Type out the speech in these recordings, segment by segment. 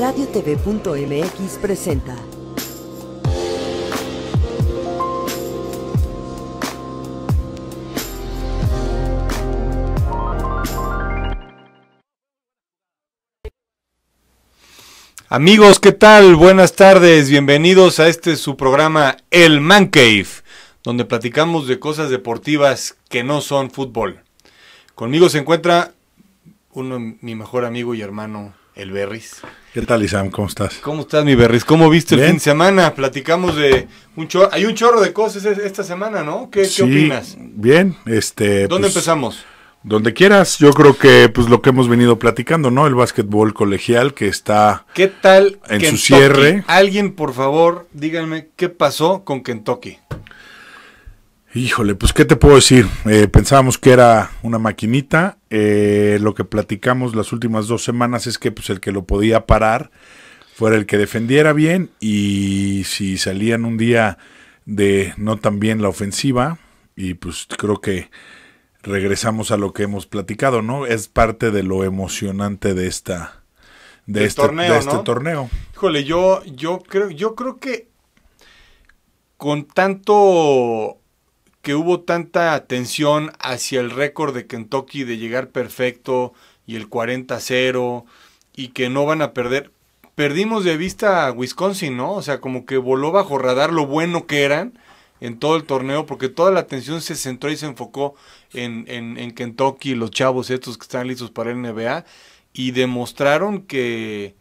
RadioTV.mx presenta. Amigos, ¿qué tal? Buenas tardes, bienvenidos a este su programa El Man Cave, donde platicamos de cosas deportivas que no son fútbol. Conmigo se encuentra uno, mi mejor amigo y hermano, el Berris. ¿Qué tal, Isam? ¿Cómo estás? ¿Cómo estás, mi Berris? ¿Cómo viste el fin de semana? Platicamos de un chorro. Hay un chorro de cosas esta semana, ¿no? ¿Qué, opinas? Bien, este. ¿Dónde pues, empezamos? Donde quieras, yo creo que pues lo que hemos venido platicando, ¿no? El básquetbol colegial que está ¿Qué tal en su cierre. Alguien, por favor, díganme qué pasó con Kentucky. Híjole, pues qué te puedo decir. Eh, pensábamos que era una maquinita. Eh, lo que platicamos las últimas dos semanas es que pues, el que lo podía parar fuera el que defendiera bien y si salían un día de no tan bien la ofensiva y pues creo que regresamos a lo que hemos platicado, ¿no? Es parte de lo emocionante de esta de, este torneo, este torneo. Híjole, yo yo creo yo creo que con tanto que hubo tanta atención hacia el récord de Kentucky de llegar perfecto y el 40-0 y que no van a perder. Perdimos de vista a Wisconsin, ¿no? O sea, como que voló bajo radar lo bueno que eran en todo el torneo, porque toda la atención se centró y se enfocó en, en, Kentucky, los chavos estos que están listos para el NBA, y demostraron que,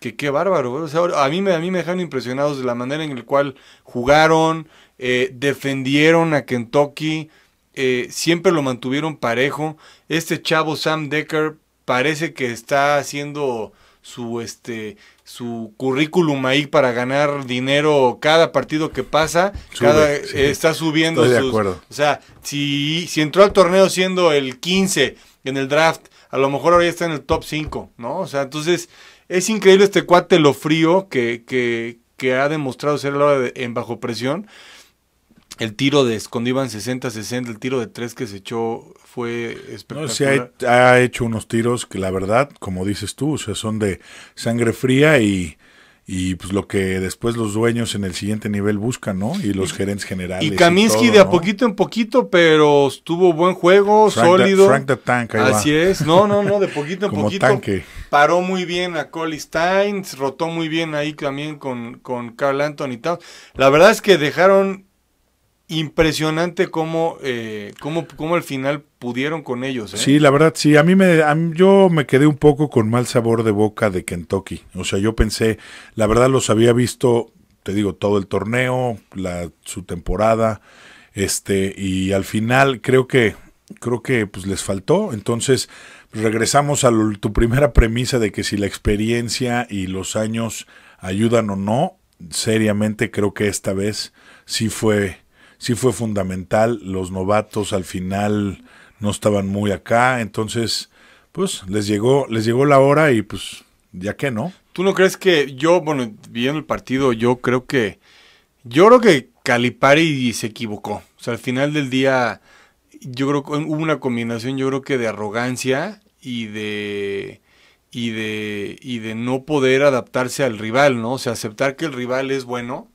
que qué bárbaro. O sea, a, mí me, a mí me dejaron impresionados de la manera en la cual jugaron, eh, defendieron a Kentucky, eh, siempre lo mantuvieron parejo. Este chavo Sam Decker parece que está haciendo su este su currículum ahí para ganar dinero cada partido que pasa, cada, eh, está subiendo. O sea, si, si entró al torneo siendo el 15 en el draft, a lo mejor ahora ya está en el top 5, ¿no? O sea, entonces es increíble este cuate lo frío que, que, que ha demostrado ser en bajo presión. El tiro de cuando iban 60-60, el tiro de tres que se echó fue espectacular. No, sí, ha, hecho unos tiros que la verdad, como dices tú, o sea, son de sangre fría y, pues lo que después los dueños en el siguiente nivel buscan, ¿no? Y los gerentes generales. Y Kaminsky de a poquito en poquito, pero estuvo buen juego, sólido. Así es, no, no, no, de poquito en como poquito. Tanque. Paró muy bien a Cole Steins, rotó muy bien ahí también con, Carl Anton y tal. La verdad es que dejaron impresionante cómo, eh, cómo, al final pudieron con ellos. ¿eh? Sí, la verdad, sí. A mí, me, a yo me quedé un poco con mal sabor de boca de Kentucky. O sea, yo pensé, la verdad los había visto, te digo, todo el torneo, la, su temporada, este, y al final creo que, creo que pues les faltó. Entonces regresamos a tu primera premisa de que si la experiencia y los años ayudan o no. Seriamente creo que esta vez sí fue sí fue fundamental. Los novatos al final no estaban muy acá, entonces pues les llegó les llegó la hora y pues ya que no. ¿Tú no crees que yo, bueno, viendo el partido, yo creo que yo creo que Calipari se equivocó. O sea, al final del día yo creo que hubo una combinación yo creo que de arrogancia y de y de y de no poder adaptarse al rival, ¿no? O sea, aceptar que el rival es bueno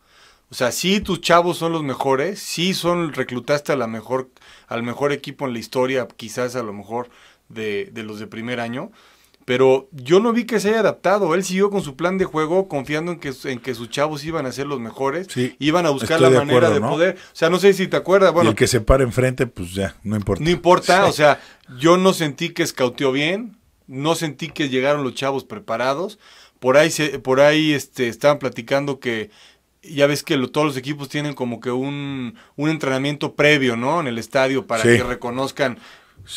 o sea, sí tus chavos son los mejores, sí son reclutaste a la mejor al mejor equipo en la historia, quizás a lo mejor de, de los de primer año, pero yo no vi que se haya adaptado. Él siguió con su plan de juego, confiando en que, en que sus chavos iban a ser los mejores, iban a buscar la manera de poder. O sea, no sé si te acuerdas. Bueno, y el que se para enfrente, pues ya, no importa. No importa, o sea, yo no sentí que escauteó bien, no sentí que llegaron los chavos preparados. Por ahí, se, por ahí este, estaban platicando que ya ves que todos los equipos tienen como que un, entrenamiento previo, ¿no? En el estadio para que reconozcan.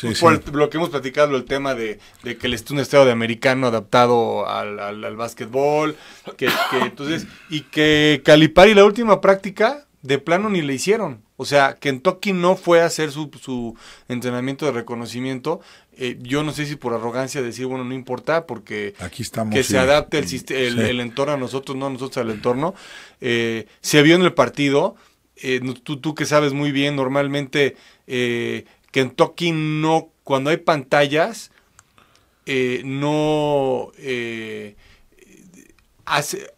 Pues, lo que hemos platicado, el tema de, que el es un estado de americano adaptado al, al, básquetbol, entonces, y que Calipari la última práctica de plano ni le hicieron. O sea, que en Kentucky no fue a hacer su, su entrenamiento de reconocimiento eh, yo no sé si por arrogancia decir, bueno, no importa, porque Aquí estamos, que se adapte el, el, entorno a nosotros, no nosotros al entorno. Eh, se vio en el partido, eh, tú, que sabes muy bien, normalmente que en Kentucky no, cuando hay pantallas, no hace,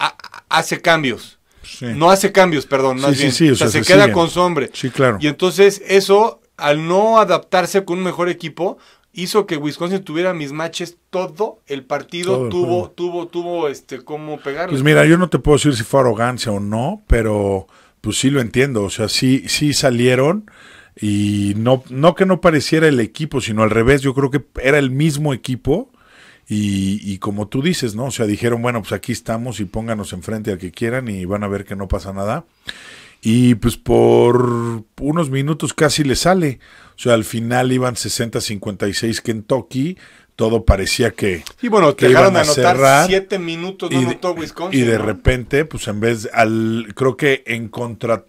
hace cambios. No hace cambios, perdón, más bien. se, queda con sombre Sí, claro. Y entonces eso, al no adaptarse con un mejor equipo, hizo que Wisconsin tuviera mis matches todo el partido tuvo tuvo tuvo este cómo pegarle. Pues mira, yo no te puedo decir si fue arrogancia o no, pero pues sí lo entiendo, o sea, sí sí salieron y no no que no pareciera el equipo, sino al revés, yo creo que era el mismo equipo. Y, y como tú dices, ¿no? O sea, dijeron, bueno, pues aquí estamos y pónganos enfrente al que quieran y van a ver que no pasa nada. Y pues por unos minutos casi le sale. O sea, al final iban 60-56 Kentucky. Todo parecía que. Y bueno, que dejaron iban a anotar cerrar, siete minutos, y de, Wisconsin. Y de repente, pues en vez. al Creo que en contra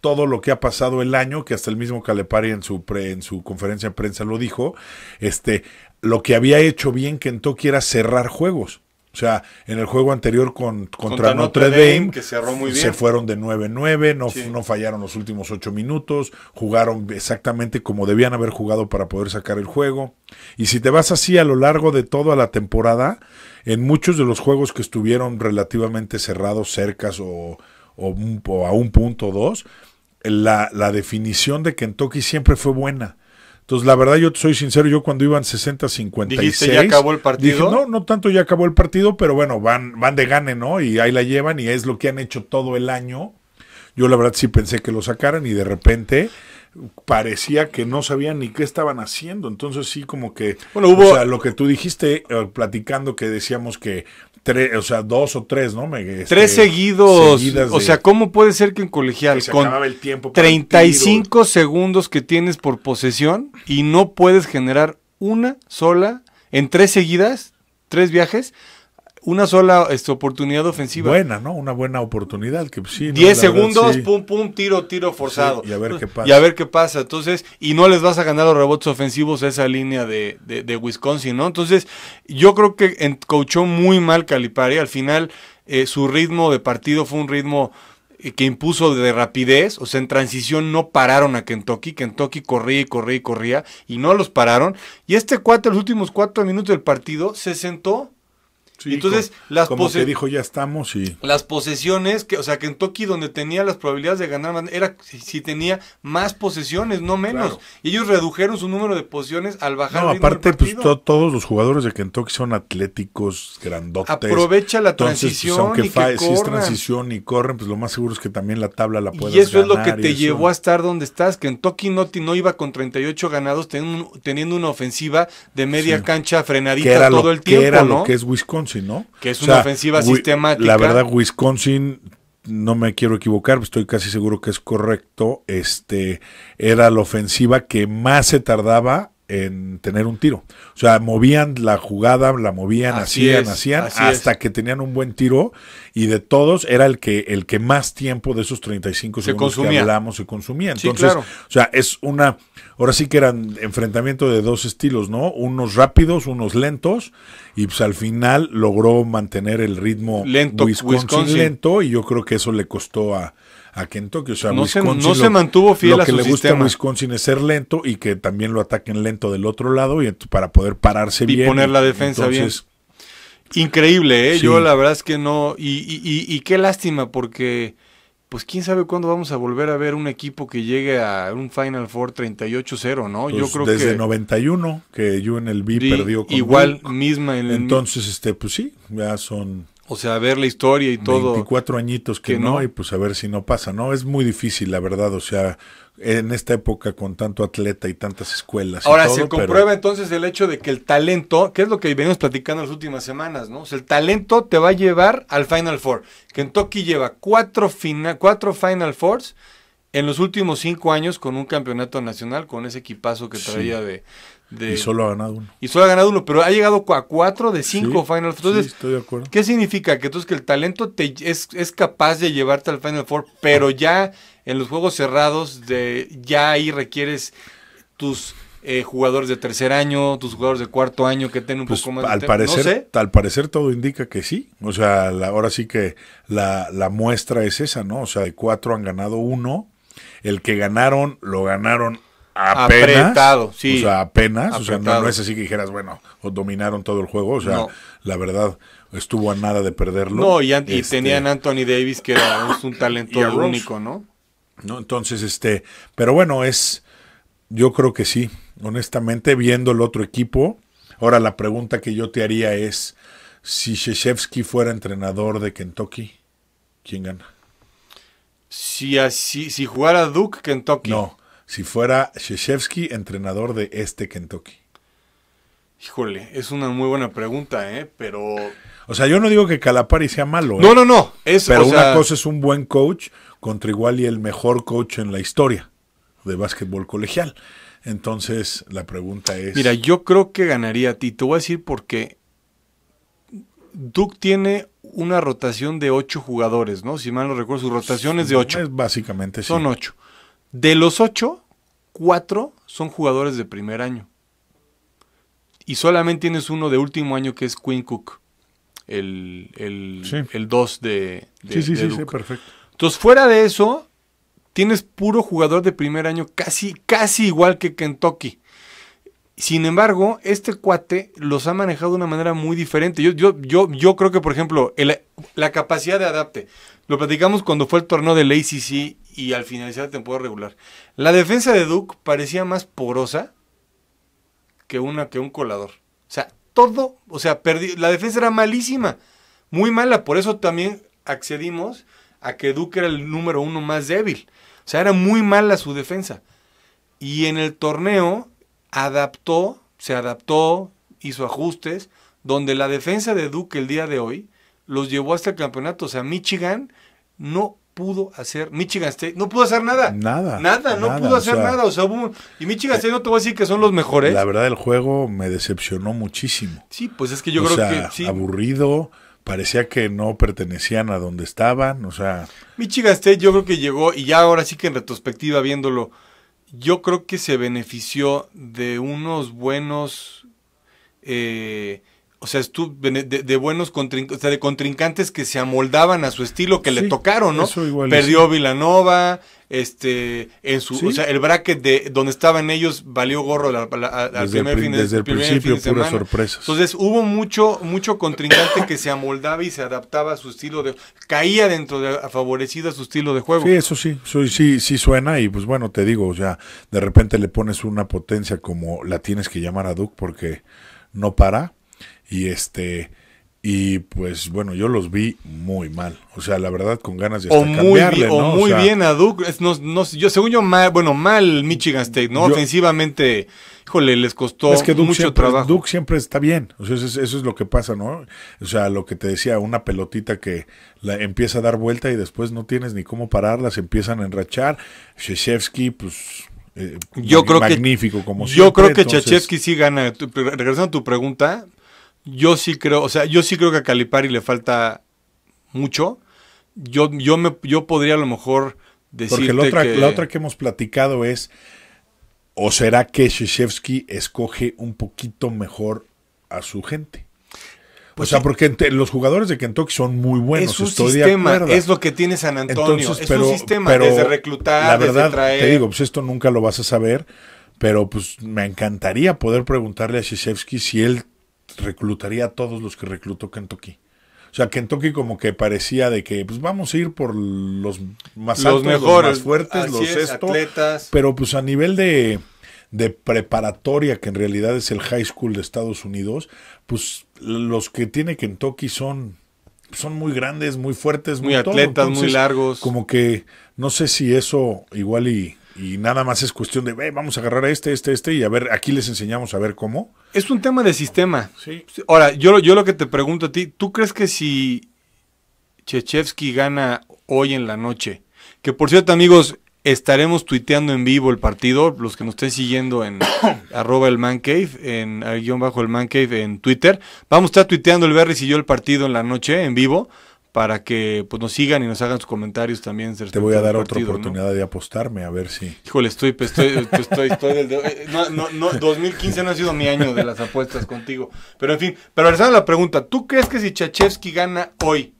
todo lo que ha pasado el año, que hasta el mismo Calepari en su, pre, en su conferencia de prensa lo dijo, este, lo que había hecho bien Kentucky era cerrar juegos. O sea, en el juego anterior con, contra, Notre Dame, que cerró se fueron de 9-9, no, no fallaron los últimos 8 minutos, jugaron exactamente como debían haber jugado para poder sacar el juego. Y si te vas así a lo largo de toda la temporada, en muchos de los juegos que estuvieron relativamente cerrados, cercas o, a un punto o dos, la, la definición de Kentucky siempre fue buena entonces, la verdad, yo soy sincero, yo cuando iban 60-56. Dijiste, ya acabó el partido. no, no tanto ya acabó el partido, pero bueno, van, van de gane, ¿no? Y ahí la llevan y es lo que han hecho todo el año. Yo la verdad sí pensé que lo sacaran y de repente parecía que no sabían ni qué estaban haciendo. Entonces sí, como que... Bueno, hubo... lo que tú dijiste eh, platicando que decíamos que... Tres, o sea, dos o tres, ¿no? Me, este, tres seguidos. o sea, ¿cómo puede ser que en colegial con el tiempo 35 segundos que tienes por posesión y no puedes generar una sola en tres seguidas, tres viajes? una sola este, oportunidad ofensiva. Buena, ¿no? Una buena oportunidad. Que, sí, 10 segundos, pum, pum, tiro, tiro forzado. y a ver qué pasa. Y a ver qué pasa. Entonces, y no les vas a ganar los rebotes ofensivos a esa línea de, de, Wisconsin, ¿no? Entonces, yo creo que coachó muy mal Calipari. Al final, eh, su ritmo de partido fue un ritmo eh, que impuso de rapidez, o sea, en transición no pararon a Kentucky, Kentucky corría y corría y corría y no los pararon. Y este cuatro los últimos cuatro minutos del partido, se sentó entonces, las posesiones que dijo, ya estamos Las posesiones, que, o sea, Kentucky donde tenía las probabilidades de ganar era si tenía más posesiones, no menos. ellos redujeron su número de posesiones al bajar aparte, pues todos los jugadores de Kentucky son atléticos, grandotes. Aprovecha la pues, transición y que si es transición y corren, pues lo más seguro es que también la tabla la puedas Y eso es lo que te llevó a estar donde estás. que Kentucky no, no iba con 38 ganados teniendo, una ofensiva de media cancha frenadita todo el tiempo, que era lo que es Wisconsin. Que es una ofensiva sistemática. La verdad, Wisconsin, no me quiero equivocar, estoy casi seguro que es correcto. Este era la ofensiva que más se tardaba en tener un tiro. O sea, movían la jugada, la movían, hacían, hacían, hasta que tenían un buen tiro y de todos era el que, el que más tiempo de esos 35 segundos que hablamos se consumía. Entonces, o sea, es una, ahora sí que eran enfrentamiento de dos estilos, ¿no? Unos rápidos, unos lentos y pues al final logró mantener el ritmo lento, Wisconsin. lento y yo creo que eso le costó a, a Tokio, O sea, no, se, mantuvo fiel lo que le gusta a Wisconsin es ser lento y que también lo ataquen lento del otro lado y para poder pararse bien. Y poner la defensa bien. Increíble, ¿eh? Yo la verdad es que no. Y, qué lástima, porque pues quién sabe cuándo vamos a volver a ver un equipo que llegue a un Final Four 38-0, ¿no? Yo pues creo desde que. Desde 91, que B perdió con. Igual, misma. En el... Entonces, este, pues sí, ya son o sea, ver la historia y todo. 24 añitos que, no, y pues a ver si no pasa, ¿no? Es muy difícil, la verdad, o sea, en esta época con tanto atleta y tantas escuelas. Ahora, se comprueba entonces el hecho de que el talento, que es lo que venimos platicando las últimas semanas, ¿no? O sea, el talento te va a llevar al Final Four. Kentucky lleva cuatro, final, cuatro Final Fours en los últimos cinco años con un campeonato nacional, con ese equipazo que traía de, y solo ha ganado uno. Y solo ha ganado uno, pero ha llegado a cuatro de cinco Final Four. estoy de acuerdo. ¿qué significa? Que entonces que el talento te, es, capaz de llevarte al Final Four, pero ya en los juegos cerrados, de, ya ahí requieres tus eh, jugadores de tercer año, tus jugadores de cuarto año que tengan un pues, poco más al de parecer, Al parecer todo indica que sí. O sea, ahora sí que la, la muestra es esa, ¿no? O sea, de cuatro han ganado uno. El que ganaron, lo ganaron apenas, apretado, sí. O sea, apenas, o sea, no, es así que dijeras, bueno, o dominaron todo el juego, o sea, la verdad estuvo a nada de perderlo. No, y, este, tenían Anthony Davis que era un talento único, ¿no? No, entonces este, pero bueno, es yo creo que sí, honestamente viendo el otro equipo. Ahora la pregunta que yo te haría es si Shevsky fuera entrenador de Kentucky, ¿quién gana? Si así si jugara Duke Kentucky. No si fuera Sheshevsky entrenador de este Kentucky? Híjole, es una muy buena pregunta, ¿eh? Pero. O sea, yo no digo que Calapari sea malo. ¿eh? No, no, no. Es, Pero una cosa es un buen coach contra igual y el mejor coach en la historia de básquetbol colegial. Entonces, la pregunta es. Mira, yo creo que ganaría a ti. Te voy a decir por qué. Duke tiene una rotación de ocho jugadores, ¿no? Si mal no recuerdo, su rotación es de ocho. Es básicamente, sí. Son ocho. De los ocho, cuatro son jugadores de primer año. Y solamente tienes uno de último año que es Quinn Cook, el, el, dos de, Sí, sí, sí, sí, perfecto. Entonces, fuera de eso, tienes puro jugador de primer año, casi, casi igual que Kentucky. Sin embargo, este cuate los ha manejado de una manera muy diferente. Yo, yo, yo, creo que, por ejemplo, la capacidad de adapte. Lo platicamos cuando fue el torneo del ACC y al finalizar el temporada regular. La defensa de Duke parecía más porosa que una que un colador. O sea, todo, o sea, la defensa era malísima, muy mala, por eso también accedimos a que Duke era el número uno más débil. O sea, era muy mala su defensa. Y en el torneo adaptó, se adaptó, hizo ajustes, donde la defensa de Duke el día de hoy los llevó hasta el campeonato. O sea, Michigan no pudo hacer Michigan State, no pudo hacer nada. Nada. Nada, no pudo hacer nada. O sea, y Michigan eh, State no te voy a decir que son los mejores. La verdad, el juego me decepcionó muchísimo. Sí, pues es que yo creo que. Aburrido, parecía que no pertenecían a donde estaban. O sea. Michigan State, yo creo que llegó, y ya ahora sí que en retrospectiva viéndolo, yo creo que se benefició de unos buenos. Eh, o sea, de, de buenos contrincantes, de contrincantes que se amoldaban a su estilo, que le tocaron, ¿no? Eso igual Perdió Vilanova, este, en su, o sea, el bracket de donde estaban ellos valió gorro al primer fin de, desde el principio, fin puras sorpresas. Entonces hubo mucho, mucho contrincante que se amoldaba y se adaptaba a su estilo de, caía dentro de favorecido a su estilo de juego. Sí, eso sí, sí, sí suena y pues bueno, te digo, o sea, de repente le pones una potencia como la tienes que llamar a Duke porque no para y este y pues bueno, yo los vi muy mal. O sea, la verdad, con ganas de muy bien, O muy bien a Duke. No, yo, según yo, mal, bueno, mal Michigan State, ¿no? Ofensivamente, híjole, les costó es mucho trabajo. Duke siempre está bien. O sea, eso es, lo que pasa, ¿no? O sea, lo que te decía, una pelotita que la, empieza a dar vuelta y después no tienes ni cómo pararla, se empiezan a enrachar. Sheshevsky, pues eh, yo creo magnífico como Yo creo que Entonces, sí gana. regresando a tu pregunta, yo sí creo, o sea, yo sí creo que a Calipari le falta mucho. Yo, yo, me, yo podría a lo mejor decir. Porque la otra, que... la otra que hemos platicado es. ¿O será que Sheshevsky escoge un poquito mejor a su gente? Pues o sea, porque los jugadores de Kentucky son muy buenos. Es un sistema, es lo que tiene San Antonio. es un sistema desde reclutar, verdad, desde traer. Te digo, pues esto nunca lo vas a saber, pero pues me encantaría poder preguntarle a Shishevsky si él reclutaría a todos los que reclutó Kentucky. O sea, Kentucky como que parecía de que, pues vamos a ir por los más altos, mejores, los más fuertes, los es, atletas. Pero pues a nivel de, preparatoria, que en realidad es el high school de Estados Unidos, pues los que tiene Kentucky son, son muy grandes, muy fuertes, muy, atletas, muy largos. Como que no sé si eso igual y y nada más es cuestión de, vamos a agarrar a este, este, este y a ver, aquí les enseñamos a ver cómo. Es un tema de sistema. Ahora, yo, yo lo que te pregunto a ti, ¿tú crees que si Chechevsky gana hoy en la noche, que por cierto amigos, estaremos tuiteando en vivo el partido, los que nos estén siguiendo en arroba el man cave, en guión bajo el man cave en Twitter, vamos a estar tuiteando el Berry y yo el partido en la noche en vivo para que pues, nos sigan y nos hagan sus comentarios también. Te voy a dar otra oportunidad de apostarme, a ver si. Híjole, estoy, pues, estoy, pues, estoy, estoy del 2015 eh, no ha sido mi año de las apuestas contigo. Pero en fin, pero regresando a la pregunta, ¿tú crees que si Chachevsky gana hoy,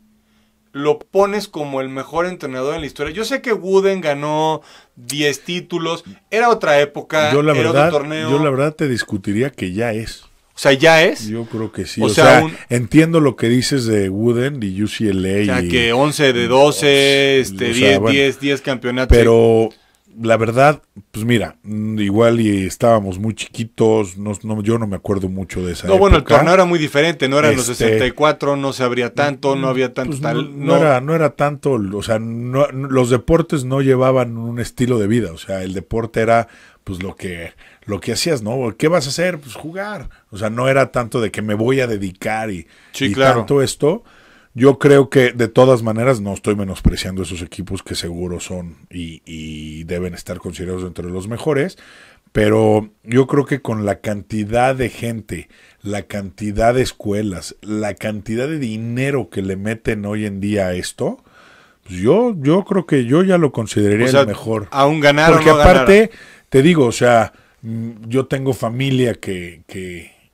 lo pones como el mejor entrenador en la historia? Yo sé que Wooden ganó 10 títulos, era otra época, era otro torneo. Yo la verdad te discutiría que ya es. O sea, ya es. Yo creo que sí. O, sea, entiendo lo que dices de Wooden y UCLA. O sea, que 11 de 12, este, 10, 10, campeonatos. Pero la verdad, pues mira, mm, igual y estábamos muy chiquitos, no, no, yo no me acuerdo mucho de esa. No, bueno, el torneo era muy diferente, no eran los 64, este, no se abría mm, tanto, no había tanto pues, tal. No, Era, no era tanto, o sea, los deportes no llevaban un estilo de vida, o sea, el deporte era pues lo que lo que hacías, ¿no? ¿Qué vas a hacer? Pues jugar. O sea, no era tanto de que me voy a dedicar y, tanto esto. Yo creo que de todas maneras no estoy menospreciando esos equipos que seguro son y, deben estar considerados entre los mejores, pero yo creo que con la cantidad de gente, la cantidad de escuelas, la cantidad de dinero que le meten hoy en día a esto, pues yo, yo creo que yo ya lo consideraría el mejor. Aún ganar Porque aparte, te digo, o sea, Mm, yo tengo familia que, que,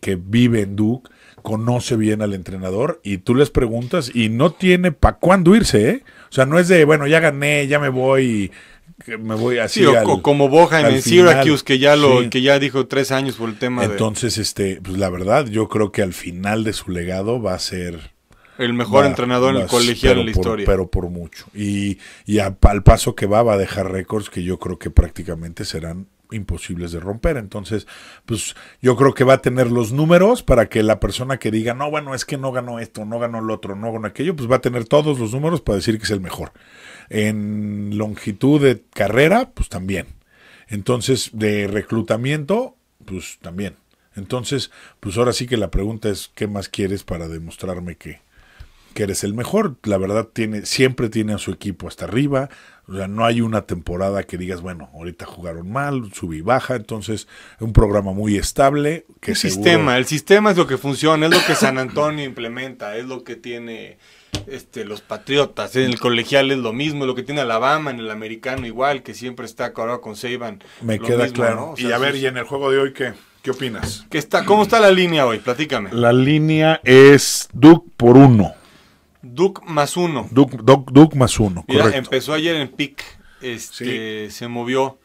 que, vive en Duke, conoce bien al entrenador y tú les preguntas y no tiene para cuándo irse, ¿eh? O sea, no es de, bueno, ya gané, ya me voy, me voy así. Sí, como Bojan en Syracuse, que ya, lo, que ya dijo tres años por el tema Entonces, este, pues la verdad, yo creo que al final de su legado va a ser... El mejor entrenador en el colegial de la historia. Pero por mucho. Y, y al paso que va, va a dejar récords que yo creo que prácticamente serán imposibles de romper. Entonces, pues yo creo que va a tener los números para que la persona que diga, no, bueno, es que no ganó esto, no ganó el otro, no ganó aquello, pues va a tener todos los números para decir que es el mejor. En longitud de carrera, pues también. Entonces, de reclutamiento, pues también. Entonces, pues ahora sí que la pregunta es, ¿qué más quieres para demostrarme que, que eres el mejor? La verdad, tiene, siempre tiene a su equipo hasta arriba, o sea, no hay una temporada que digas, bueno, ahorita jugaron mal, subí baja, entonces es un programa muy estable. el sistema, el sistema es lo que funciona, es lo que San Antonio implementa, es lo que tiene este, los Patriotas, en el colegial es lo mismo, lo que tiene Alabama, en el americano igual, que siempre está acabado con Seiban. Me queda claro. y a ver, y en el juego de hoy, ¿qué, qué opinas? ¿Qué está, ¿Cómo está la línea hoy? Platícame. La línea es Duke por uno. Duke más uno. Duke, Duke, más uno, empezó ayer en pick, este, se movió.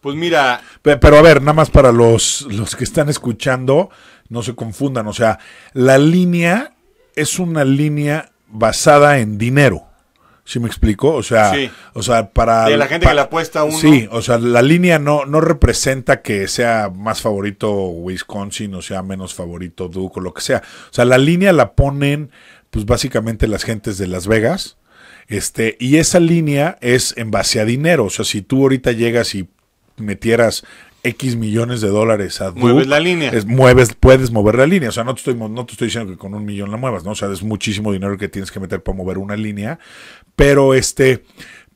Pues mira. Pero, a ver, nada más para los, los que están escuchando, no se confundan. O sea, la línea es una línea basada en dinero. ¿Sí me explico? O sea, sí. o sea para... De la gente que la apuesta uno. Sí, o sea, la línea no, no representa que sea más favorito Wisconsin o sea menos favorito Duke o lo que sea. O sea, la línea la ponen pues básicamente las gentes de Las Vegas. Este, y esa línea es en base a dinero. O sea, si tú ahorita llegas y metieras X millones de dólares a Mueves la línea. Es, mueves, puedes mover la línea. O sea, no te, estoy, no te estoy diciendo que con un millón la muevas, ¿no? O sea, es muchísimo dinero que tienes que meter para mover una línea. Pero este.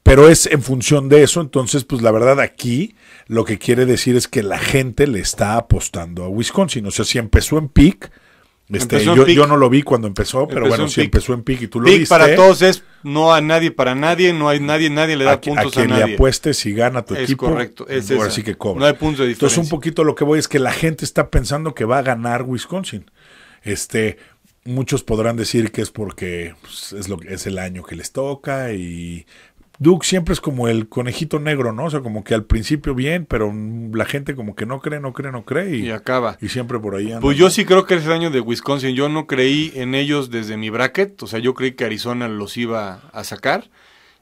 Pero es en función de eso, entonces, pues la verdad aquí lo que quiere decir es que la gente le está apostando a Wisconsin. O sea, si empezó en pick, este, yo, no lo vi cuando empezó, pero bueno, sí empezó en pick y tú lo viste... viste. para todos es no a nadie para nadie, no hay nadie, nadie le da puntos a nadie. a quien le apuestes y gana tu equipo. Correcto, es ahora que cobra. No hay puntos de diferencia. Entonces, un poquito lo que voy es que la gente está pensando que va a ganar Wisconsin. Este, muchos podrán decir que es porque pues, es, lo, es el año que les toca y Duke siempre es como el conejito negro, ¿no? O sea, como que al principio bien, pero la gente como que no cree, no cree, no cree. Y, acaba. Y siempre por ahí anda. Pues yo sí creo que ese el año de Wisconsin. Yo no creí en ellos desde mi bracket. O sea, yo creí que Arizona los iba a sacar.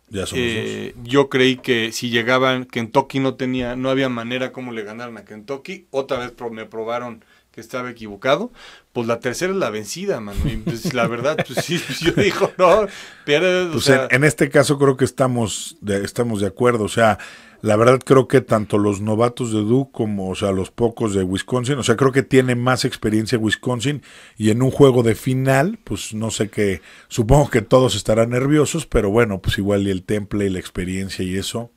Ya eh, Yo creí que si llegaban, Kentucky no tenía, no había manera como le ganaran a Kentucky. Otra vez me probaron que estaba equivocado, pues la tercera es la vencida, mano. Pues, la verdad, pues sí, pues, yo digo, no, pero... Pues, en, este caso creo que estamos de, estamos de acuerdo, o sea, la verdad creo que tanto los novatos de Duke como, o sea, los pocos de Wisconsin, o sea, creo que tiene más experiencia Wisconsin y en un juego de final, pues no sé qué, supongo que todos estarán nerviosos, pero bueno, pues igual y el temple y la experiencia y eso,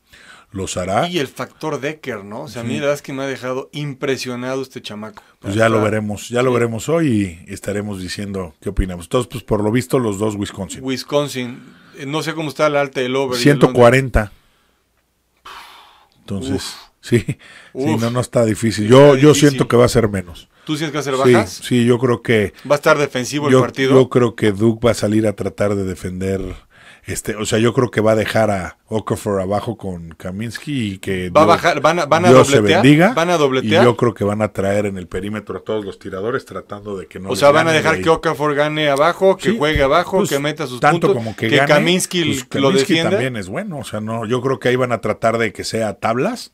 los hará. Y el factor Decker, ¿no? O sea, a mí la verdad es que me ha dejado impresionado este chamaco. Pues ya lo veremos, ya lo veremos hoy y estaremos diciendo qué opinamos. Entonces, pues por lo visto, los dos Wisconsin. Wisconsin, eh, no sé cómo está el alta del over. 140. Entonces, sí, no, no está difícil. Yo, yo siento que va a ser menos. ¿Tú sientes que va a ser bajas? Sí, yo creo que... ¿Va a estar defensivo el partido? Yo creo que Duke va a salir a tratar de defender este, o sea, yo creo que va a dejar a Okafor abajo con Kaminsky y que va Dios, a bajar, van van a se bendiga. Van a dobletear. Y yo creo que van a traer en el perímetro a todos los tiradores tratando de que no. O sea, van a dejar que Okafor gane abajo, que juegue abajo, pues, que meta sus tanto puntos, como que, Kaminsky, pues, lo defienda. también es bueno. O sea, no, yo creo que ahí van a tratar de que sea tablas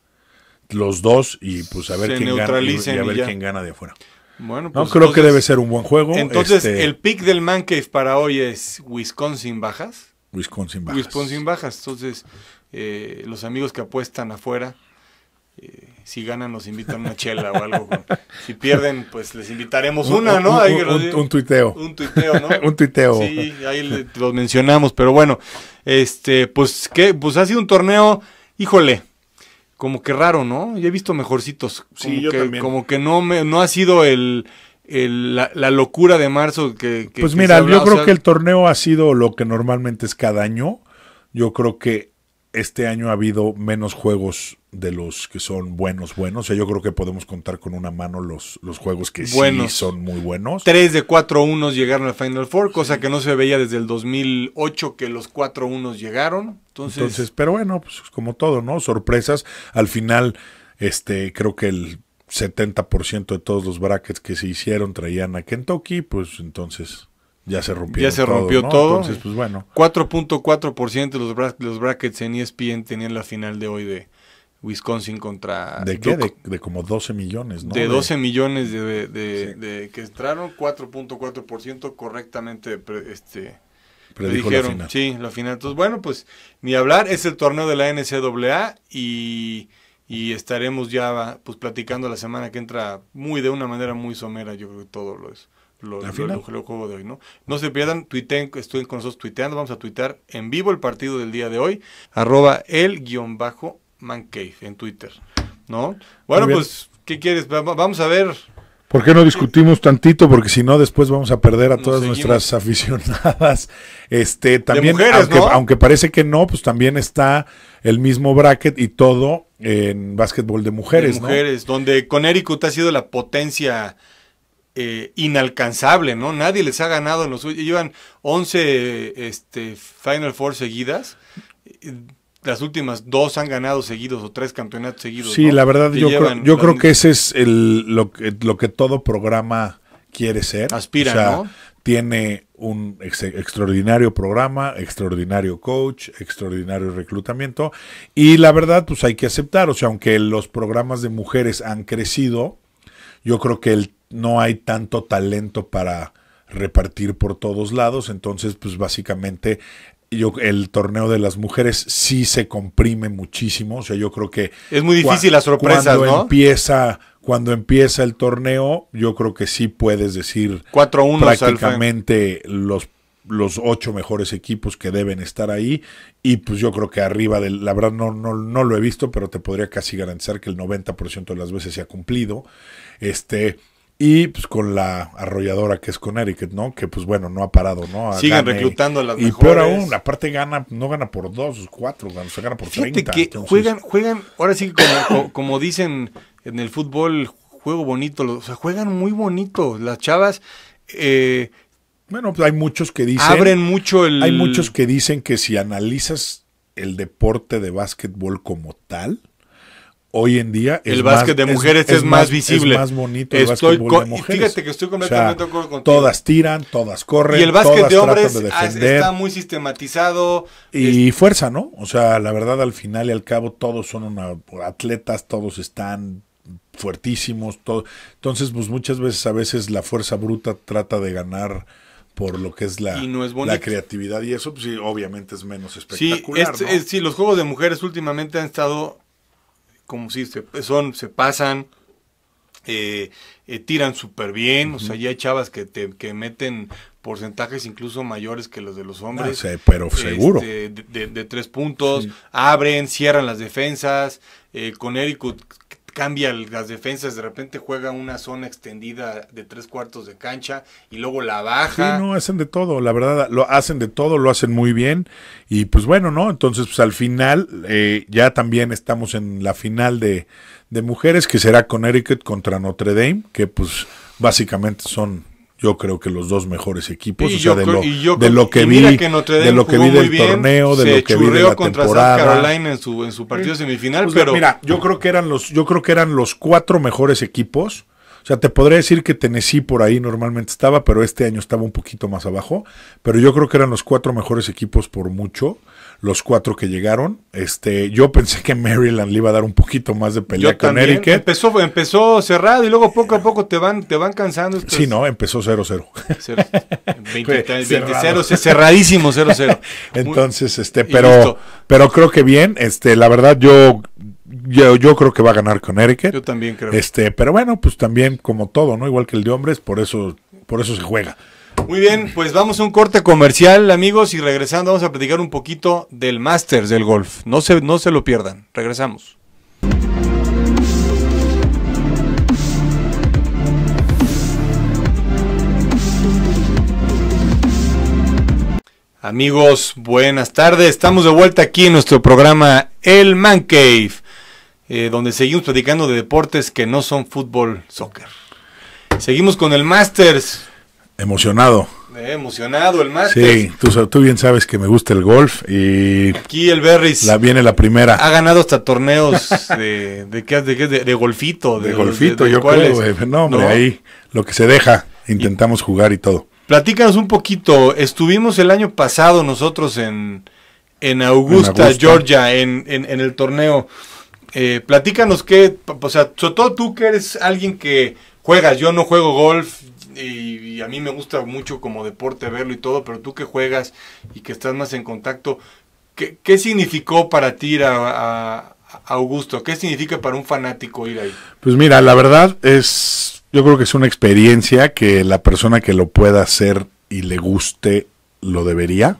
los dos y pues a ver, quién gana, y, a ver quién gana de afuera. Bueno, pues, creo que debe ser un buen juego. Entonces, este el pick del Man Cave para hoy es Wisconsin bajas. Wisconsin bajas. Wisconsin bajas. Entonces, eh, los amigos que apuestan afuera, eh, si ganan nos invitan una chela o algo. si pierden, pues les invitaremos una, ¿no? Un, tuiteo. Un tuiteo, ¿no? un tuiteo. Sí, ahí lo los mencionamos, pero bueno, este, pues que, pues ha sido un torneo, híjole, como que raro, ¿no? Ya he visto mejorcitos. Como sí, yo que, también. Como que no no ha sido el la, locura de marzo que... pues mira, yo creo que el torneo ha sido lo que normalmente es cada año. Yo creo que este año ha habido menos juegos de los que son buenos, buenos. O sea, yo creo que podemos contar con una mano los, los juegos que sí son muy buenos. Tres de cuatro unos llegaron al Final Four, cosa que no se veía desde el 2008 que los cuatro unos llegaron. Entonces... Entonces, pero bueno, pues como todo, ¿no? Sorpresas. Al final, este, creo que el 70% de todos los brackets que se hicieron traían a Kentucky, pues entonces ya se rompió. Ya se todo, rompió Entonces, pues bueno. 4.4% de los, los brackets en ESPN tenían la final de hoy de Wisconsin contra... ¿De qué? De, como 12 millones, ¿no? De 12 millones de, que entraron, 4.4% correctamente este, Predijo predijeron. La final. Sí, la final. Entonces, bueno, pues ni hablar, es el torneo de la NCAA y y estaremos ya pues platicando la semana que entra muy de una manera muy somera yo creo que todo lo es lo, juego de hoy no no se pierdan tuiteen estén con nosotros tuiteando vamos a tuitear en vivo el partido del día de hoy arroba el guión bajo mancave en Twitter no bueno pues qué quieres vamos a ver ¿Por qué no discutimos tantito? Porque si no, después vamos a perder a todas nuestras aficionadas. Este, también, aunque parece que no, pues también está el mismo bracket y todo en básquetbol de mujeres. De mujeres, con donde Connecticut ha sido la potencia eh, inalcanzable, ¿no? Nadie les ha ganado en los Llevan 11 este, Final Four seguidas. Las últimas dos han ganado seguidos o tres campeonatos seguidos. Sí, la verdad, yo, creo, yo creo, que ese es lo, que, todo programa quiere ser. Aspira, o sea, ¿no? Tiene un extraordinario programa, extraordinario coach, extraordinario reclutamiento. Y la verdad, pues hay que aceptar, o sea, aunque los programas de mujeres han crecido, yo creo que el, no hay tanto talento para repartir por todos lados. Entonces, pues básicamente el torneo de las mujeres sí se comprime muchísimo. O sea, yo creo que... Es muy difícil las sorpresas, cuando empieza cuando empieza el torneo, yo creo que sí puedes decir prácticamente los, los ocho mejores equipos que deben estar ahí. Y pues yo creo que arriba del, la verdad no, no, lo he visto, pero te podría casi garantizar que el 90% de las veces se ha cumplido. Este, y pues con la arrolladora que es Connecticut, ¿no? Que pues bueno, no ha parado, ¿no? Siguen reclutando a las y mejores. Y peor aún, aparte gana, no gana por dos, cuatro, gana, gana por treinta. juegan, juegan, ahora sí como dicen en el fútbol juego bonito, o sea, juegan muy bonito. Las chavas. Eh, bueno, pues, hay muchos que dicen. Abren mucho el. Hay muchos que dicen que si analizas el deporte de básquetbol como tal, hoy en día. el básquet de mujeres es, más, visible. Es más bonito el estoy de mujeres. Fíjate que estoy completamente o contigo. Todas tiran, todas corren. Y el básquet de hombres está muy sistematizado. Y fuerza, ¿no? O sea, la verdad, al final y al cabo, todos son una, atletas, todos están fuertísimos, todo. Entonces, pues muchas veces, a veces la fuerza bruta trata de ganar por lo que es la, la creatividad y eso, pues sí, obviamente es menos espectacular. Sí, los juegos de mujeres últimamente han estado como si se, son, se pasan, eh, eh, tiran súper bien, o sea, ya hay chavas que, te, que meten porcentajes incluso mayores que los de los hombres. Ah, pero este, seguro. de, tres puntos, abren, cierran las defensas, eh, con Eric cambia las defensas, de repente juega una zona extendida de tres cuartos de cancha y luego la baja. Sí, no, hacen de todo, la verdad, lo hacen de todo, lo hacen muy bien y pues bueno, ¿no? Entonces, pues al final eh, ya también estamos en la final de, de mujeres que será Connecticut contra Notre Dame, que pues básicamente son yo creo que los dos mejores equipos, de, lo, que vi, de lo que vi del torneo, de lo que vi de la en su, partido semifinal, pues, pero mira, yo creo que eran los, yo creo que eran los cuatro mejores equipos. O sea, te podría decir que Tennessee por ahí normalmente estaba, pero este año estaba un poquito más abajo. Pero yo creo que eran los cuatro mejores equipos por mucho los cuatro que llegaron. Este, yo pensé que Maryland le iba a dar un poquito más de pelea con Eric. Empezó, empezó cerrado y luego poco a poco te van, te van cansando. Estos... Sí, no, empezó 0-0. 0 cerradísimo 0-0. Entonces, este, pero, pero creo que bien. Este, la verdad, yo yo, creo que va a ganar con Eric. Yo también creo. Este, pero bueno, pues también como todo, ¿no? Igual que el de hombres, por eso, por eso se juega. Muy bien, pues vamos a un corte comercial, amigos, y regresando vamos a platicar un poquito del Masters del golf. No se, no se lo pierdan. Regresamos. Amigos, buenas tardes. Estamos de vuelta aquí en nuestro programa El Man Cave, eh, donde seguimos platicando de deportes que no son fútbol, soccer. Seguimos con el Masters. Emocionado. emocionado el martes, Sí, tú, bien sabes que me gusta el golf y... Aquí el Berris. La viene la primera. Ha ganado hasta torneos de, de, de, de golfito. De, golfito, yo creo. No, hombre, ahí lo que se deja, intentamos jugar y todo. Platícanos un poquito, estuvimos el año pasado nosotros en, en, Augusta, Georgia, en, en, el torneo. Eh, platícanos qué, o sea, sobre todo tú que eres alguien que juegas, yo no juego golf y, a mí me gusta mucho como deporte verlo y todo, pero tú que juegas y que estás más en contacto, ¿qué, significó para ti ir a, Augusto, ¿qué significa para un fanático ir ahí? Pues mira, la verdad es, yo creo que es una experiencia que la persona que lo pueda hacer y le guste, lo debería.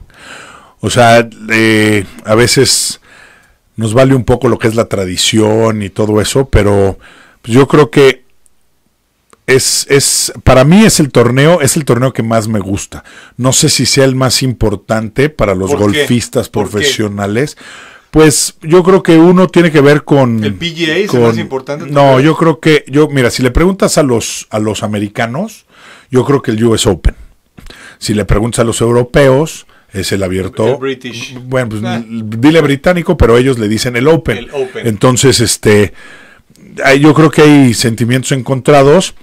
O sea, eh, a veces nos vale un poco lo que es la tradición y todo eso, pero yo creo que es, es, para mí es el torneo, es el torneo que más me gusta. No sé si sea el más importante para los golfistas profesionales. Pues yo creo que uno tiene que ver con el PGA es el más importante. No, yo creo que yo mira, si le preguntas a los a los americanos, yo creo que el US Open. Si le preguntas a los europeos, es el abierto. Bueno, pues ah. dile británico, pero ellos le dicen el open. Entonces, este yo creo que hay sentimientos encontrados.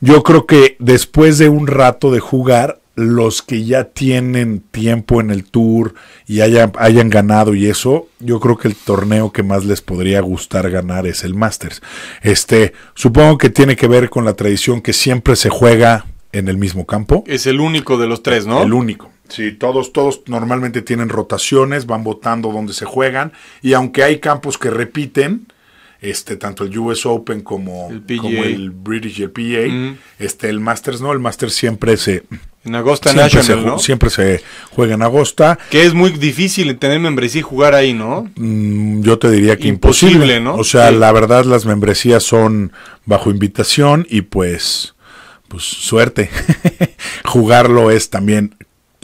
Yo creo que después de un rato de jugar, los que ya tienen tiempo en el tour y hayan, ganado y eso, yo creo que el torneo que más les podría gustar ganar es el Masters. Este, supongo que tiene que ver con la tradición que siempre se juega en el mismo campo. Es el único de los tres, ¿no? El único. Sí, todos, todos normalmente tienen rotaciones, van votando donde se juegan y aunque hay campos que repiten, este, tanto el US Open como el, British mm. Este, el Masters no, el Masters siempre se... En agosto siempre National, Siempre se juega en agosto Que es muy difícil tener membresía y jugar ahí, ¿no? Mm, yo te diría que imposible, ¿no? O sea, la verdad las membresías son bajo invitación y pues, pues suerte. Jugarlo es también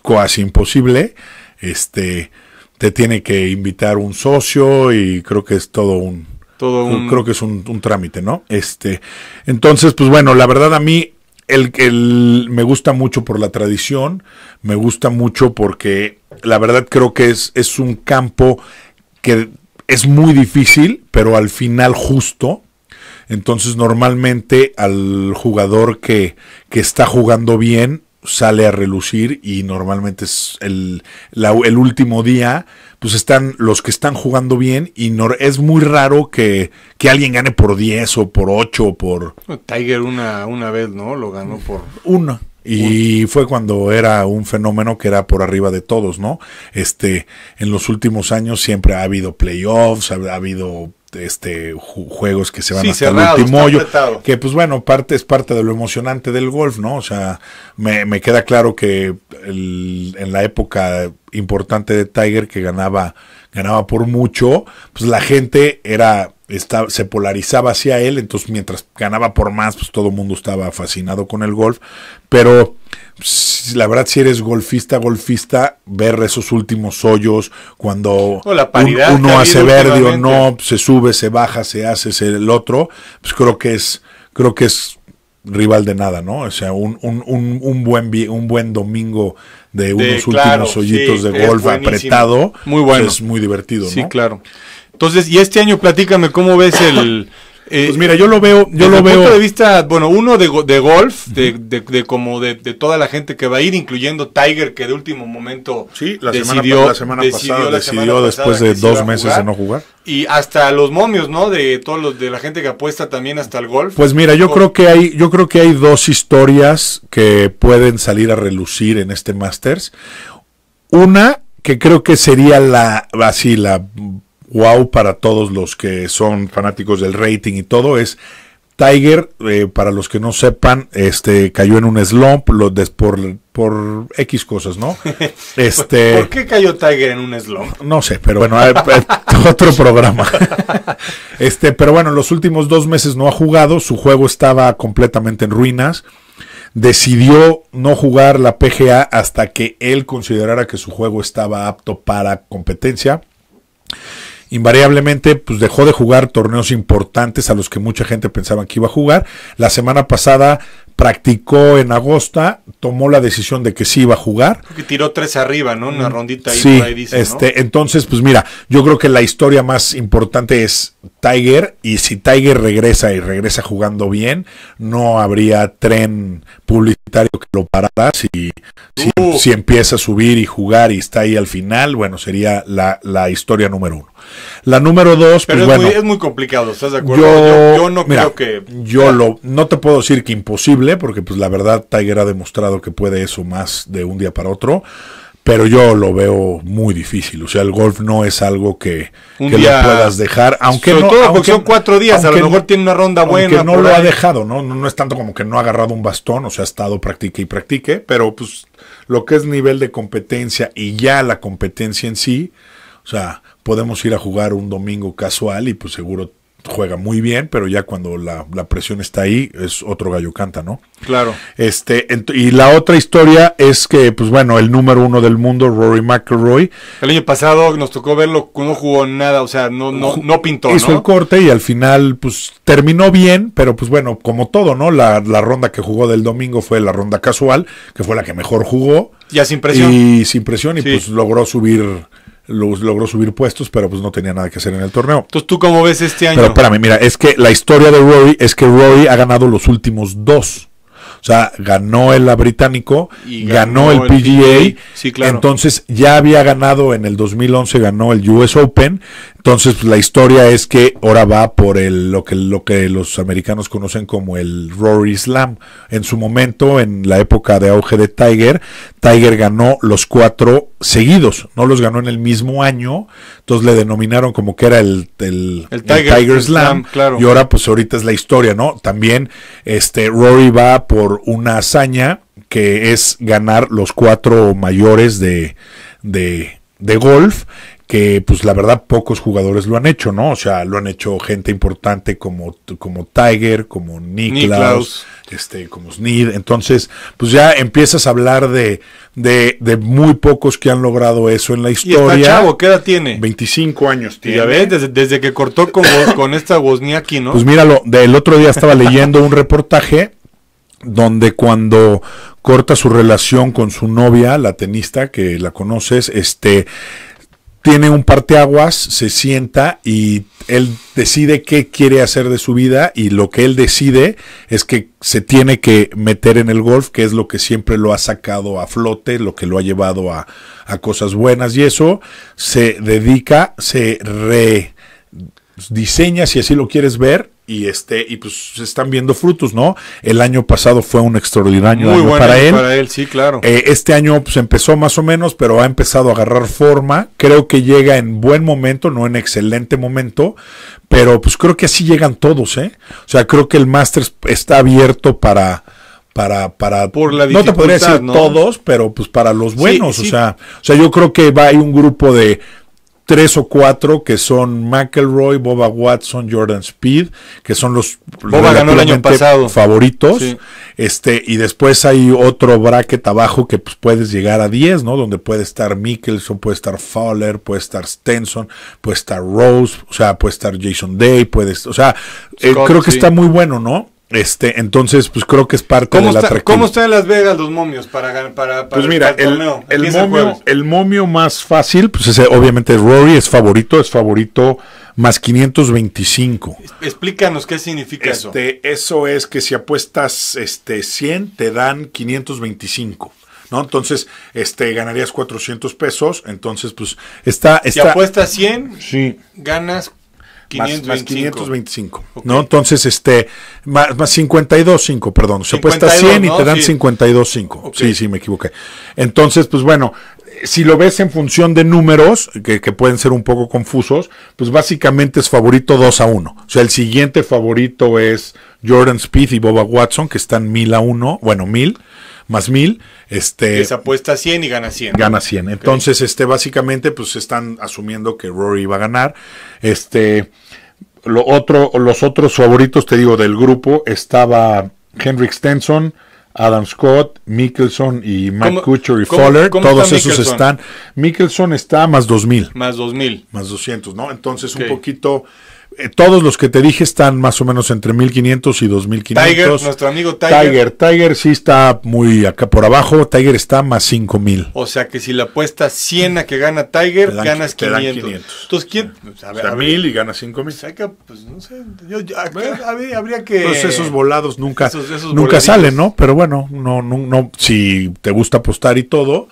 casi imposible. Este, te tiene que invitar un socio y creo que es todo un Creo que es un, trámite, ¿no? Este, entonces, pues bueno, la verdad a mí el, me gusta mucho por la tradición, me gusta mucho porque la verdad creo que es, es un campo que es muy difícil, pero al final justo. Entonces normalmente al jugador que, que está jugando bien sale a relucir y normalmente es el, último día, pues están los que están jugando bien y no, es muy raro que, alguien gane por 10 o por 8 o por... Tiger una, una vez, ¿no? Lo ganó por... Una. Y fue cuando era un fenómeno que era por arriba de todos, ¿no? Este, en los últimos años siempre ha habido playoffs, ha, habido este juegos que se van a hacer último que pues bueno, parte es parte de lo emocionante del golf, ¿no? O sea, me, queda claro que en la época importante de Tiger que ganaba ganaba por mucho, pues la gente era se polarizaba hacia él, entonces mientras ganaba por más, pues todo el mundo estaba fascinado con el golf, pero la verdad, si eres golfista, golfista, ver esos últimos hoyos cuando uno hace verde o no, se sube, se baja, se hace el otro, pues creo que es, creo que es rival de nada, ¿no? O sea, un, buen, un buen domingo de, unos últimos hoyitos de golf apretado, muy bueno. Pues es muy divertido, ¿no? Sí, claro. Entonces, y este año platícame cómo ves el eh, pues mira, yo lo veo, yo desde lo punto de vista, bueno, uno de, golf, de, como de, toda la gente que va a ir, incluyendo Tiger, que de último momento decidió, pasada, decidió después de dos meses de no jugar. Y hasta los momios, ¿no? De todos los, de la gente que apuesta también hasta el golf. Pues mira, yo creo que hay, yo creo que hay dos historias que pueden salir a relucir en este Masters. Una que creo que sería la así la wow para todos los que son fanáticos del rating y todo es Tiger, eh, para los que no sepan, este cayó en un slump por, X cosas, ¿no? Este, ¿Por qué cayó Tiger en un slump? No sé, pero bueno, otro programa. este, pero bueno, los últimos dos meses no ha jugado, su juego estaba completamente en ruinas. Decidió no jugar la PGA hasta que él considerara que su juego estaba apto para competencia invariablemente pues dejó de jugar torneos importantes a los que mucha gente pensaba que iba a jugar. La semana pasada practicó en agosto, tomó la decisión de que sí iba a jugar. tiró tres arriba, ¿no? Una mm, rondita ahí, por dice, este, entonces pues mira, yo creo que la historia más importante es Tiger y si Tiger regresa y regresa jugando bien, no habría tren publicitario que lo parara si, uh. empieza a subir y jugar y está ahí al final, bueno, sería la, la historia número uno. La número dos, pues Pero pues es, muy, es muy complicado, ¿estás de acuerdo? Yo, no creo que. Yo lo, no te puedo decir que imposible, porque pues la verdad Tiger ha demostrado que puede eso más de un día para otro. Pero yo lo veo muy difícil. O sea, el golf no es algo que, que lo puedas dejar. Aunque todo aunque, son cuatro días, a lo mejor tiene una ronda buena. no lo ha dejado, ¿no? ¿no? ¿no? es tanto como que no ha agarrado un bastón, o sea, ha estado practique y practique, pero pues lo que es nivel de competencia y ya la competencia en sí, o sea, podemos ir a jugar un domingo casual y pues seguro juega muy bien, pero ya cuando la, presión está ahí, es otro gallo canta, ¿no? Claro. Este, y la otra historia es que, pues bueno, el número uno del mundo, Rory McIlroy. El año pasado nos tocó verlo, no jugó nada, o sea, no, no, no pintó. Hizo el corte y al final, pues terminó bien, pero pues bueno, como todo, ¿no? La, ronda que jugó del domingo fue la ronda casual, que fue la que mejor jugó. Ya sin presión. Y sin presión, y pues logró subir logró subir puestos, pero pues no tenía nada que hacer en el torneo. Entonces, ¿tú como ves este año? Pero espérame, mira, es que la historia de Rory es que Rory ha ganado los últimos dos. O sea, ganó el británico, ganó, el PGA. El Entonces ya había ganado en el 2011, ganó el US Open. Entonces, pues, la historia es que ahora va por el, lo, que, lo que los americanos conocen como el Rory Slam. En su momento, en la época de auge de Tiger, Tiger ganó los cuatro seguidos, no los ganó en el mismo año, entonces le denominaron como que era el, Tiger, Slam, y ahora pues ahorita es la historia, ¿no? También este Rory va por una hazaña que es ganar los cuatro mayores de, de, de golf que pues la verdad pocos jugadores lo han hecho, ¿no? O sea, lo han hecho gente importante como, como Tiger, como Niklaus, este, como Sneed. Entonces, pues ya empiezas a hablar de, de, de, muy pocos que han logrado eso en la historia. ¿Y ¿Qué edad tiene? 25 años tío Ya ves, desde, que cortó con, con esta Wozniacki, ¿no? Pues míralo, del otro día estaba leyendo un reportaje donde cuando corta su relación con su novia, la tenista que la conoces, este tiene un parteaguas, se sienta y él decide qué quiere hacer de su vida y lo que él decide es que se tiene que meter en el golf, que es lo que siempre lo ha sacado a flote, lo que lo ha llevado a, a cosas buenas y eso se dedica, se rediseña, si así lo quieres ver, y este y pues están viendo frutos, ¿no? El año pasado fue un extraordinario año para, él. para él. Sí, claro. Eh, este año pues empezó más o menos, pero ha empezado a agarrar forma. Creo que llega en buen momento, no en excelente momento, pero pues creo que así llegan todos, ¿eh? O sea, creo que el máster está abierto para para, para Por la no te podría decir todos, pero pues para los buenos, o sea, o sea, yo creo que va hay un grupo de tres o cuatro que son McElroy, Boba Watson, Jordan Speed, que son los el año pasado. favoritos. Este, y después hay otro bracket abajo que pues, puedes llegar a 10, ¿no? Donde puede estar Mickelson, puede estar Fowler, puede estar Stenson, puede estar Rose, o sea, puede estar Jason Day, puede, o sea, eh, creo que está muy bueno, ¿no? Este, entonces, pues creo que es parte de la atracción. ¿Cómo están en Las Vegas los momios para ganar? Para, pues mira, el, el, momio, el momio más fácil, pues obviamente Rory es favorito, es favorito más 525. Explícanos qué significa eso. Este, eso es que si apuestas este, 100, te dan 525. ¿no? Entonces, este, ganarías 400 pesos. Entonces, pues, está... si apuestas 100, ganas 525. Más, 525. ¿no? Entonces, este, más, 52.5, perdón. Se apuesta 100 y te dan 52.5. Sí, sí, me equivoqué. Entonces, pues bueno, si lo ves en función de números, que, que, pueden ser un poco confusos, pues básicamente es favorito 2 a 1. O sea, el siguiente favorito es Jordan Speed y Boba Watson, que están 1000 a 1, bueno, 1000 más mil. Este, apuesta 100 y gana 100. Gana 100. Entonces, este, básicamente, pues están asumiendo que Rory va a ganar. Este, lo otro, los otros favoritos, te digo, del grupo estaba Henrik Stenson. Adam Scott, Mickelson y Mike Kutcher y Fowler, todos esos están. Mickelson está más mil. Más mil. Más 200, ¿no? Entonces un poquito eh, todos los que te dije están más o menos entre 1500 y 2500. Tiger, nuestro amigo Tiger. Tiger, Tiger sí está muy acá por abajo. Tiger está más 5000. O sea que si la apuestas 100 a que gana Tiger, ganas 500. 500. Entonces, ¿quién? Ah, pues, a ver, o 1000 y gana 5000. Saca, pues no sé. Yo, habría, que. Pues esos volados nunca, nunca salen, ¿no? Pero bueno, no, no, si te gusta apostar y todo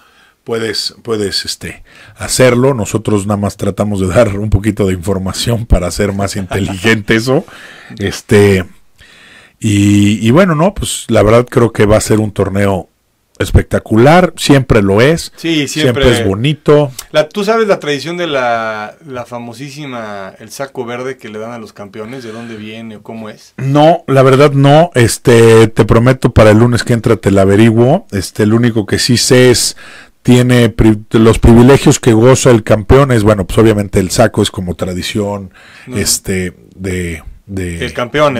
puedes, puedes este, hacerlo. Nosotros nada más tratamos de dar un poquito de información para ser más inteligente eso. Este, y, bueno, no, pues la verdad creo que va a ser un torneo espectacular, siempre lo es, sí, siempre, es bonito. Tú sabes la tradición de la, famosísima, el saco verde que le dan a los campeones, de dónde viene o cómo es. No, la verdad no, este, te prometo para el lunes que entra te la averiguo, este, el único que sí sé es tiene los privilegios que goza el campeón es, bueno, pues obviamente el saco es como tradición este de, el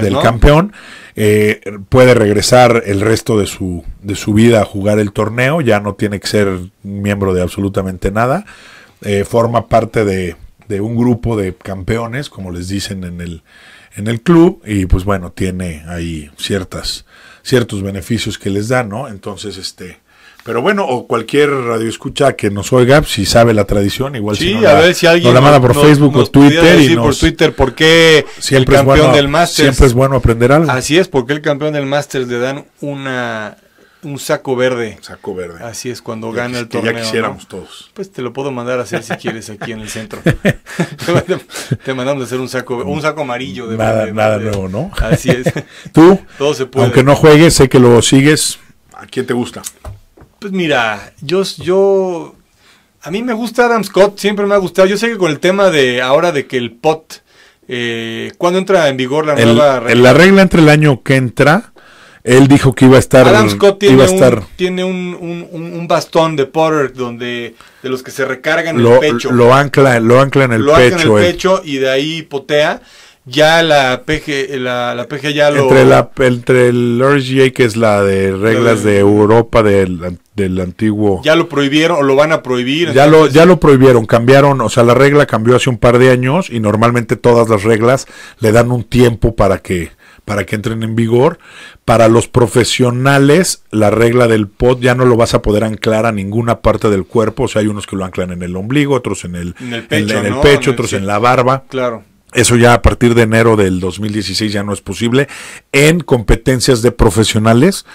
del campeón. Eh, puede regresar el resto de su, de su vida a jugar el torneo, ya no tiene que ser miembro de absolutamente nada. Eh, forma parte de, un grupo de campeones, como les dicen en el, en el club, y pues bueno, tiene ahí ciertas, ciertos beneficios que les da ¿no? Entonces, este, pero bueno, o cualquier radio escucha que nos oiga, si sabe la tradición, igual sí, si a ver si alguien nos la manda por Facebook o Twitter y por Twitter porque siempre el campeón del Masters siempre es bueno aprender algo. Así es, porque el campeón del Masters le dan una un saco verde. Saco verde. Así es cuando gana el torneo. Que ya quisiéramos todos. Pues te lo puedo mandar a hacer si quieres aquí en el centro. te mandamos a hacer un saco un saco amarillo de Nada, nada nuevo, ¿no? Así es. Tú, aunque no juegues, sé que lo sigues. ¿A quién te gusta? Pues mira, yo, yo, a mí me gusta Adam Scott, siempre me ha gustado. Yo sé que con el tema de ahora de que el pot, eh, ¿cuándo entra en vigor la nueva regla? La regla entre el año que entra, él dijo que iba a estar. Adam Scott tiene, un, tiene un, bastón de Potter donde de los que se recargan lo, el pecho. Lo ancla, lo ancla en el pecho. Lo ancla en el pecho y de ahí potea ya la PG, la, la PG ya lo... Entre, la, entre el RGA, que es la de reglas de Europa del, antiguo... Ya lo prohibieron o lo van a prohibir. Ya, lo, ya lo prohibieron, cambiaron, o sea, la regla cambió hace un par de años y normalmente todas las reglas le dan un tiempo para que para que entren en vigor. Para los profesionales, la regla del pod ya no lo vas a poder anclar a ninguna parte del cuerpo. O sea, hay unos que lo anclan en el ombligo, otros en el, en el pecho, otros en la barba. Claro. Eso ya a partir de enero del 2016 ya no es posible. En competencias de profesionales,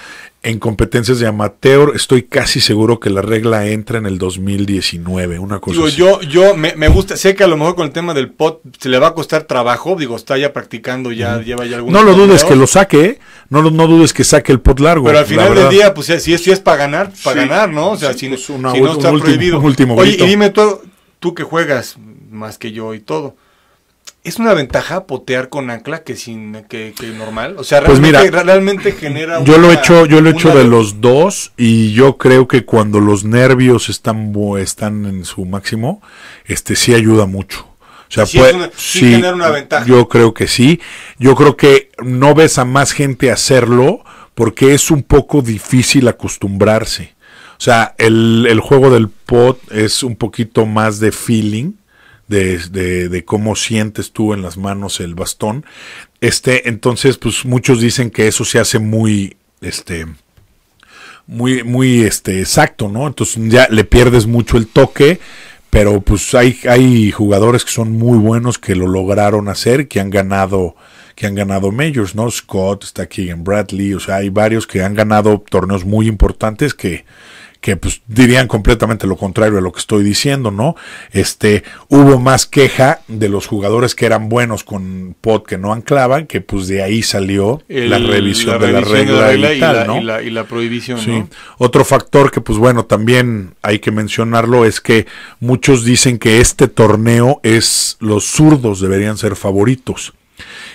en competencias de amateur, estoy casi seguro que la regla entra en el 2019. Una cosa Yo, yo me, gusta, sé que a lo mejor con el tema del pot se le va a costar trabajo. Digo, está ya practicando, ya lleva ya algún No lo dudes que lo saque, ¿eh? no, no dudes que saque el pot largo. Pero al final del día, pues si es, si es para ganar, pues, para ganar, ¿no? O sea, pues, si, no está último, prohibido. Oye, y dime tú, tú que juegas más que yo y todo. ¿Es una ventaja potear con ancla que sin que, normal? O sea, realmente, pues mira, realmente genera Yo lo he hecho, yo lo he hecho de los dos y yo creo que cuando los nervios están están en su máximo, este sí ayuda mucho. O sea, sí, una, una ventaja. Yo creo que sí. Yo creo que no ves a más gente hacerlo porque es un poco difícil acostumbrarse. O sea, el, el juego del pot es un poquito más de feeling de, cómo sientes tú en las manos el bastón. Este, entonces, pues muchos dicen que eso se hace muy, este, muy, muy, este, exacto, ¿no? Entonces ya le pierdes mucho el toque, pero pues hay, hay jugadores que son muy buenos que lo lograron hacer, que han ganado, que han ganado majors, ¿no? Scott está aquí en Bradley, o sea, hay varios que han ganado torneos muy importantes que, que pues dirían completamente lo contrario a lo que estoy diciendo, ¿no? Este, hubo más queja de los jugadores que eran buenos con Pot que no anclaban, que pues de ahí salió la, revisión de la regla, y, la, prohibición, sí. Otro factor que pues bueno, también hay que mencionarlo es que muchos dicen que este torneo es los zurdos deberían ser favoritos.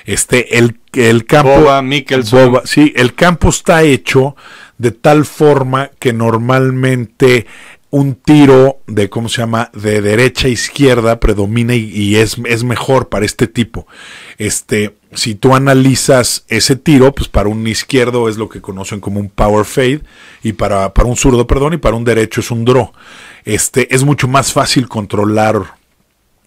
Este, el, el campo. Boba, Boba, sí, el campo está hecho de tal forma que normalmente un tiro de, ¿cómo se llama?, de derecha a izquierda predomina y, es, es, mejor para este tipo. Este, si tú analizas ese tiro, pues para un izquierdo es lo que conocen como un power fade, y para, para un zurdo, perdón, y para un derecho es un draw. Este, es mucho más fácil controlar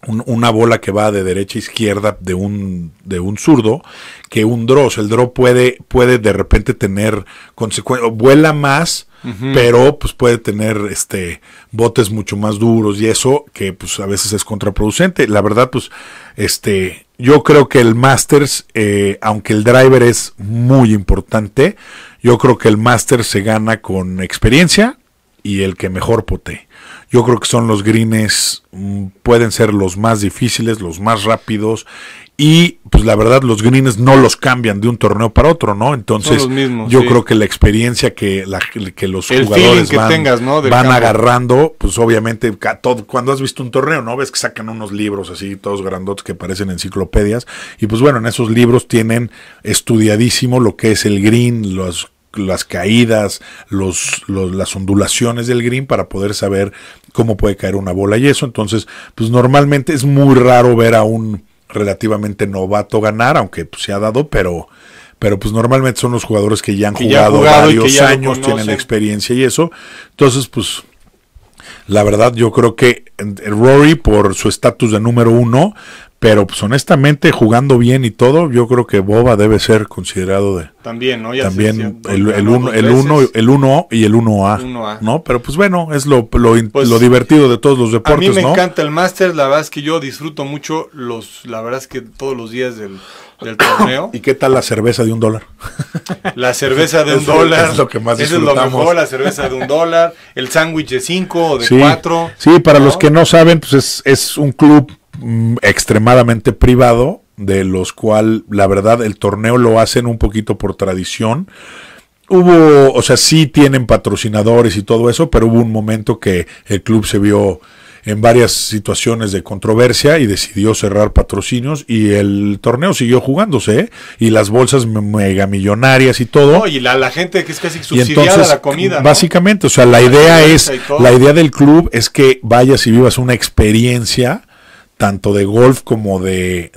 una bola que va de derecha a izquierda de un, de un zurdo que un draw. el draw puede, puede de repente tener consecuencias, vuela más. Pero pues puede tener este botes mucho más duros y eso que pues a veces es contraproducente. La verdad pues este yo creo que el Masters, eh, aunque el driver es muy importante, yo creo que el Masters se gana con experiencia y el que mejor pote. Yo creo que son los greens, mm, pueden ser los más difíciles, los más rápidos. Y pues la verdad, los greens no los cambian de un torneo para otro, ¿no? Entonces, yo creo que la experiencia que, los jugadores van, agarrando, pues obviamente, cuando has visto un torneo, ¿no? Ves que sacan unos libros así, todos grandotes que parecen enciclopedias. Y pues bueno, en esos libros tienen estudiadísimo lo que es el green, los las caídas, los, las ondulaciones del green para poder saber cómo puede caer una bola y eso. Entonces, pues normalmente es muy raro ver a un relativamente novato ganar, aunque pues, se ha dado, pero, pero pues normalmente son los jugadores que ya han jugado, varios años, tienen la experiencia y eso. Entonces, pues la verdad, yo creo que eh, Rory, por su estatus de número uno, pero pues honestamente, jugando bien y todo, yo creo que Boba debe ser considerado de... También, ¿no? Ya también el, el, uno, el, uno, y el 1A, uno a. ¿no? Pero pues bueno, es lo, lo, pues, divertido de todos los deportes, A mí me encanta el máster, la verdad es que yo disfruto mucho los... La verdad es que todos los días del ¿Y qué tal la cerveza de un dólar? La cerveza de un dólar. Es lo que más es lo mejor, la cerveza de un dólar. El sándwich de cinco o de cuatro. Sí, para los que no saben, pues es, un club mm, extremadamente privado, de los cuales, la verdad, el torneo lo hacen un poquito por tradición hubo, o sea, sí tienen patrocinadores y todo eso, pero hubo un momento que el club se vio en varias situaciones de controversia y decidió cerrar patrocinios y el torneo siguió jugándose ¿eh? y las bolsas megamillonarias y todo. y la, gente que es casi subsidiada a la comida. Básicamente, o sea, la, idea es, la idea del club es que vayas y vivas una experiencia tanto de golf como de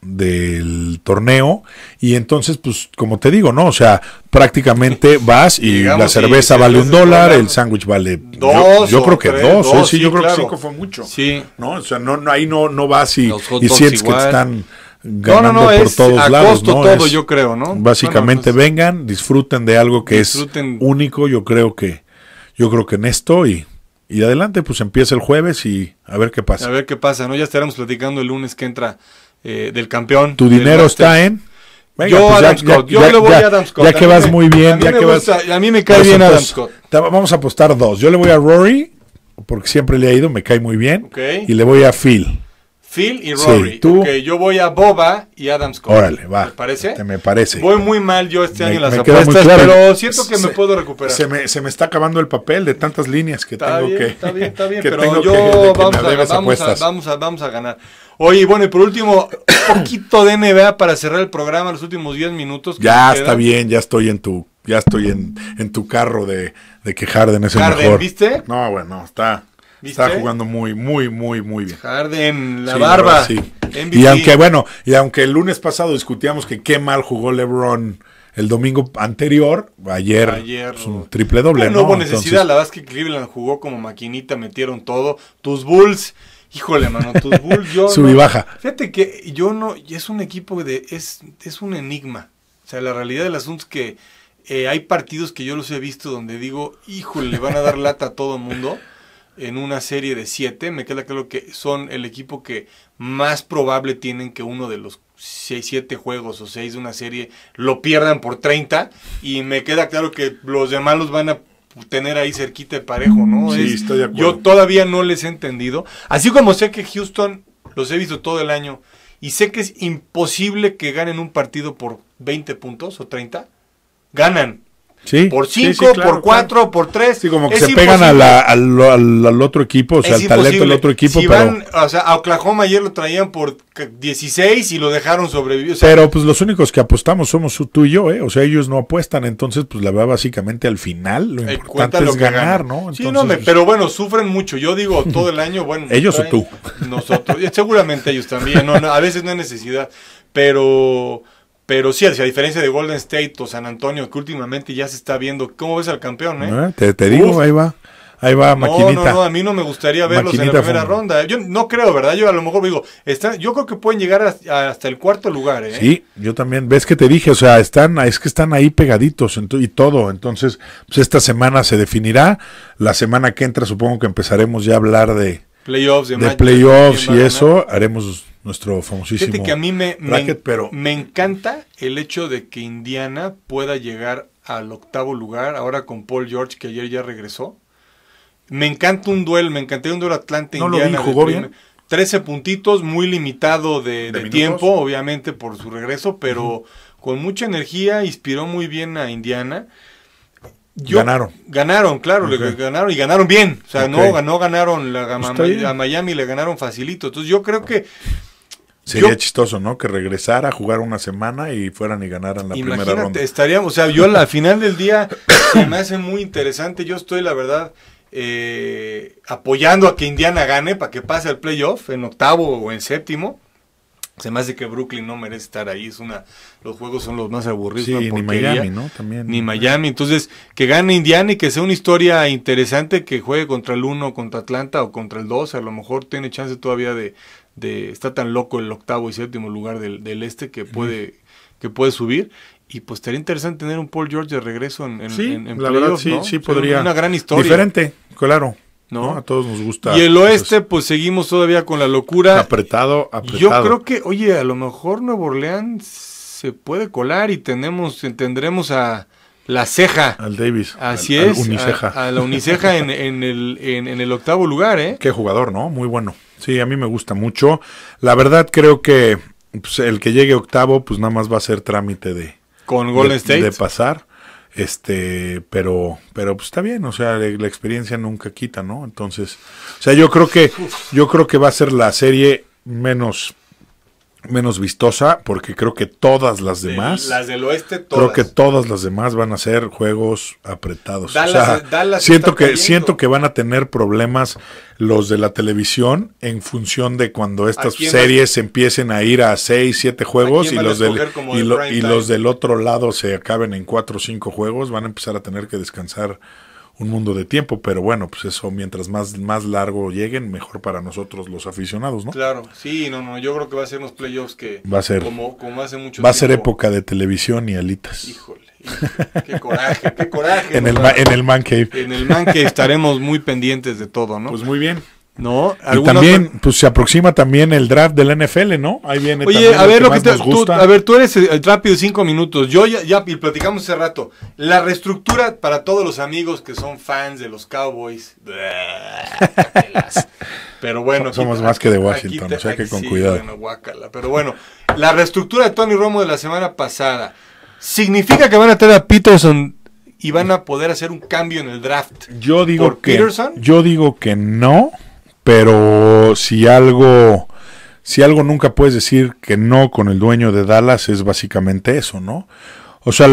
del torneo y entonces pues como te digo no o sea prácticamente vas y la cerveza vale un dólar el sándwich vale dos yo, creo que ¿eh? dos, sí, yo creo que cinco fue mucho sí no o sea no, ahí no vas y, y sientes que están ganando por todos lados. yo creo, ¿no? Básicamente pues vengan, disfruten de algo que es único, yo creo que, yo creo que en esto y, adelante, pues empieza el jueves y a ver qué pasa. A ver qué pasa, ¿no? Ya estaremos platicando el lunes que entra eh, del campeón. Tu dinero está en... yo pues Scott, yo le voy a Adam Scott. Ya que vas muy bien, a mí ya me que vas... a mí me cae bien Adam Scott. Vamos a apostar dos. Yo le voy a Rory, porque siempre le ha ido, me cae muy bien. Y le voy a Phil. Phil y Rory. Sí, yo voy a Boba y Adam Scott. Órale, va. ¿Te parece? Te este me parece. Voy muy mal yo este año en las apuestas, pero siento que me puedo recuperar. Se me, se me, está acabando el papel de tantas líneas que tengo que. Está bien, está bien, pero yo vamos, vamos a ganar. Oye, bueno, y por último, un poquito de NBA para cerrar el programa, los últimos 10 minutos. Ya está bien, ya estoy en tu, ya estoy en, tu carro de, de que Harden es el Harden, ¿viste? No, bueno, está, está jugando muy, muy, muy, muy bien. Harden, la barba. sí. Y aunque, bueno, y aunque el lunes pasado discutíamos que qué mal jugó LeBron el domingo anterior, ayer, ayer pues, triple doble. no hubo necesidad, la verdad es que Cleveland jugó como maquinita, metieron todo. Tus Bulls Híjole, mano, tus yo. Sub baja. Fíjate que yo no. Es un equipo de. Es, es un enigma. O sea, la realidad del asunto es que eh, hay partidos que yo los he visto donde digo, híjole, le van a dar lata a todo el mundo en una serie de siete. Me queda claro que son el equipo que más probable tienen que uno de los seis, siete juegos o seis de una serie lo pierdan por 30. Y me queda claro que los demás los van a tener ahí cerquita de parejo, ¿no? Yo todavía no les he entendido. Así como sé que Houston los he visto todo el año y sé que es imposible que ganen un partido por 20 puntos o 30, ganan por cinco, por cuatro, por tres. Sí, como que se pegan al, otro equipo, o sea, al talento del otro equipo. o sea, a Oklahoma ayer lo traían por 16 y lo dejaron sobrevivir. pero pues los únicos que apostamos somos tú y yo, ¿eh? O sea, ellos no apuestan, entonces pues la verdad básicamente al final lo importante es ganar, ¿no? sí, pero bueno, sufren mucho. Yo digo todo el año, bueno. ¿Ellos o tú? Nosotros. Seguramente ellos también. no, a veces no hay necesidad, pero... Pero sí, a diferencia de Golden State o San Antonio, que últimamente ya se está viendo. ¿Cómo ves al campeón, eh? eh te, digo, ahí va. Ahí va, maquinita. No, no, a mí no me gustaría verlos en la primera ronda. Yo no creo, ¿verdad? Yo a lo mejor digo, está, yo creo que pueden llegar hasta, el cuarto lugar, ¿eh? Sí, yo también. Ves que te dije, o sea, están, es que están ahí pegaditos y todo. Entonces, pues esta semana se definirá. La semana que entra supongo que empezaremos ya a hablar de, playoffs de, playoffs y eso, haremos nuestro famosísimo me, pero... me encanta el hecho de que Indiana pueda llegar al octavo lugar, ahora con Paul George, que ayer ya regresó. Me encanta un duelo, me encanté un duelo Atlanta-Indiana. 13 puntitos, muy limitado de, tiempo, obviamente, por su regreso, pero con mucha energía, inspiró muy bien a Indiana ganaron. Ganaron, claro, le ganaron y ganaron bien. O sea, no, ganó, ganaron la, a, Miami, le ganaron facilito. Entonces yo creo que... Sería chistoso, ¿no? Que regresara a jugar una semana y fueran y ganaran la primera ronda. Estaríamos, o sea, yo al final del día me hace muy interesante. Yo estoy, la verdad, eh, apoyando a que Indiana gane para que pase al playoff en octavo o en séptimo. Se me hace que Brooklyn no merece estar ahí. Es una, los juegos son los más aburridos. ni Miami, ¿no? También. Ni Miami. Entonces, que gane Indiana y que sea una historia interesante, que juegue contra el 1, contra Atlanta o contra el 2. A lo mejor tiene chance todavía de, de está tan loco el octavo y séptimo lugar del, este que puede, que puede subir. Y pues estaría interesante tener un Paul George de regreso en, en, la sí, sí podría. Una gran historia. Diferente, claro. A todos nos gusta. Y el oeste, pues seguimos todavía con la locura. Apretado, apretado. Yo creo que, oye, a lo mejor Nuevo Orleans se puede colar y tenemos, tendremos a la ceja. Al Davis. Así es. uniceja. A, la uniceja en, el, en, el octavo lugar, ¿eh? Qué jugador, ¿no? Muy bueno. Sí, a mí me gusta mucho. La verdad, creo que pues, el que llegue octavo, pues nada más va a ser trámite de. Con Golden State. De pasar. Este, pero, pero pues está bien, o sea, la, experiencia nunca quita, ¿no? Entonces, o sea, yo creo que, yo creo que va a ser la serie menos menos vistosa, porque creo que todas las demás. las del oeste, todas. Creo que todas las demás van a ser juegos apretados. siento, que, siento que van a tener problemas los de la televisión en función de cuando estas series empiecen a ir a 6, 7 juegos y los, del, y, los del otro lado se acaben en 4 o 5 juegos, van a empezar a tener que descansar un mundo de tiempo, pero bueno, pues eso, mientras más, más largo lleguen, mejor para nosotros los aficionados, ¿no? Claro, sí, no, no, yo creo que va a ser unos playoffs que... Va a ser... Como, hace mucho Va a ser época de televisión y alitas. Híjole, qué coraje, qué coraje. en, el, en el Man Cave. En el Man Cave estaremos muy pendientes de todo, ¿no? Pues muy bien, no, y también, pues se aproxima también el draft del NFL, ¿no? Ahí viene Oye, a ver, lo que, tú, a ver, tú eres el, rápido cinco minutos. Yo ya, ya platicamos hace rato. La reestructura para todos los amigos que son fans de los Cowboys. pero bueno. Somos más que de Washington, o sea que con cuidado. pero bueno, la reestructura de Tony Romo de la semana pasada. ¿Significa que van a tener a Peterson y van a poder hacer un cambio en el draft? Yo digo Yo digo que no pero si algo, si algo nunca puedes decir que no con el dueño de Dallas es básicamente eso, ¿no? O sea,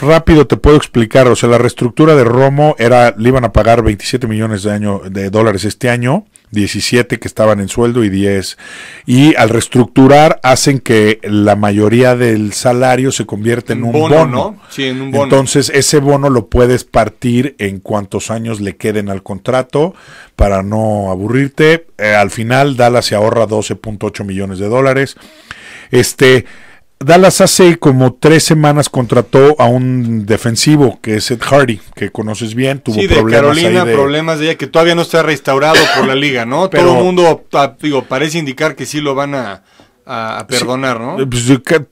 rápido te puedo explicar. O sea, la reestructura de Romo era, le iban a pagar 27 millones de, año, de dólares este año, 17 que estaban en sueldo y 10. Y al reestructurar hacen que la mayoría del salario se convierte en un bono. Sí, en un bono. Entonces, ese bono lo puedes partir en cuantos años le queden al contrato para no aburrirte. Eh, al final, Dallas se ahorra 12.8 millones de dólares. Este Dallas hace como tres semanas contrató a un defensivo que es Ed Hardy, que conoces bien, tuvo sí, de problemas Carolina, de... problemas de ella que todavía no está restaurado por la liga, ¿no? Todo el mundo, ah, parece indicar que sí lo van a, perdonar, ¿no? Eh, pues,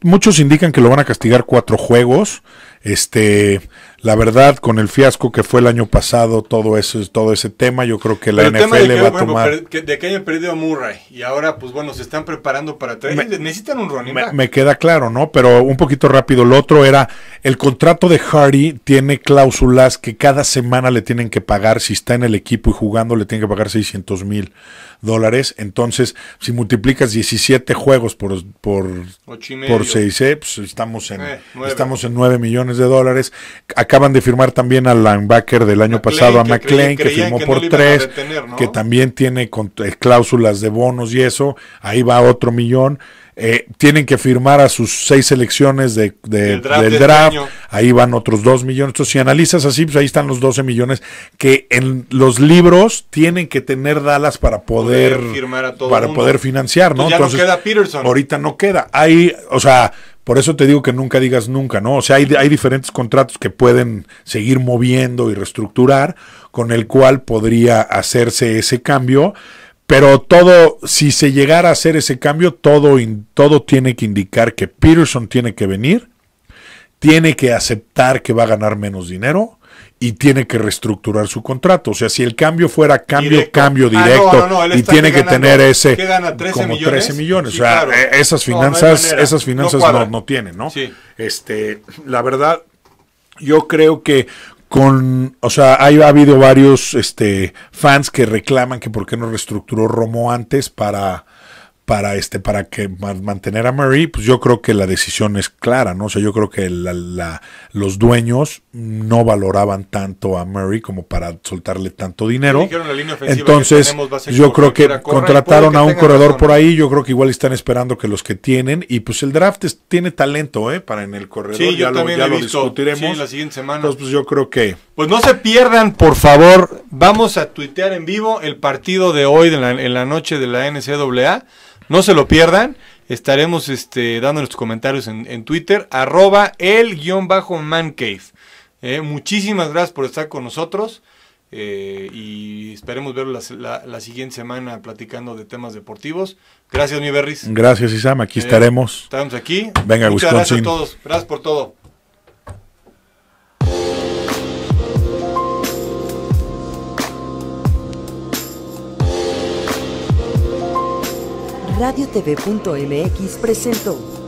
muchos indican que lo van a castigar cuatro juegos, este, la verdad, con el fiasco que fue el año pasado, todo eso, todo ese tema, yo creo que la NFL va a tomar. de que año perdido Murray y ahora, pues bueno, se están preparando para traer. necesitan un running back. Me, queda claro, ¿no? Pero un poquito rápido. Lo otro era el contrato de Hardy tiene cláusulas que cada semana le tienen que pagar. Si está en el equipo y jugando, le tienen que pagar 600 mil dólares. Entonces, si multiplicas 17 juegos por, por, por 6, eh, pues, estamos, en, eh, estamos en 9 millones de dólares. Acaban de firmar también al linebacker del año pasado, a McLean, que, firmó por 3, que también tiene con, eh, cláusulas de bonos y eso. Ahí va otro millón. Eh, tienen que firmar a sus seis selecciones de, del draft. Este ahí van otros dos millones. Entonces, si analizas así, pues ahí están los 12 millones que en los libros tienen que tener Dallas para poder, para poder financiar, ¿no? ya no queda Peterson. Ahorita no queda. ahí o sea, por eso te digo que nunca digas nunca, ¿no? O sea, hay, hay, diferentes contratos que pueden seguir moviendo y reestructurar, con el cual podría hacerse ese cambio, pero todo, si se llegara a hacer ese cambio, todo, todo tiene que indicar que Peterson tiene que venir, tiene que aceptar que va a ganar menos dinero y tiene que reestructurar su contrato. O sea, si el cambio fuera cambio, cambio ah, directo, y tiene que, tener ese 13 como millones, 13 millones. o sea, eh, esas finanzas, esas finanzas no, tienen, ¿no? Sí. Este, la verdad, yo creo que con, o sea, hay, ha habido varios este, fans que reclaman que por qué no reestructuró Romo antes para para este para que mantener a Murray, pues yo creo que la decisión es clara, ¿no? O sea, yo creo que los dueños no valoraban tanto a Murray como para soltarle tanto dinero. Entonces, yo creo que contrataron a un corredor por ¿eh? ahí, yo creo que igual están esperando que los que tienen y pues el draft tiene talento, ¿eh? Para en el corredor sí, ya, lo, ya lo discutiremos la siguiente semana. pues yo creo que Pues no se pierdan, por favor, vamos a tuitear en vivo el partido de hoy de en la noche de la NCAA no se lo pierdan. Estaremos este, dando nuestros comentarios en, Twitter, arroba el guión bajo mancave. Eh, muchísimas gracias por estar con nosotros. Eh, y esperemos verlos la, siguiente semana platicando de temas deportivos. Gracias, mi Berris. Gracias, Isam. Aquí eh, estaremos. Estamos aquí. Venga, Muchas gracias a todos. Gracias por todo. radiotv.mx presentó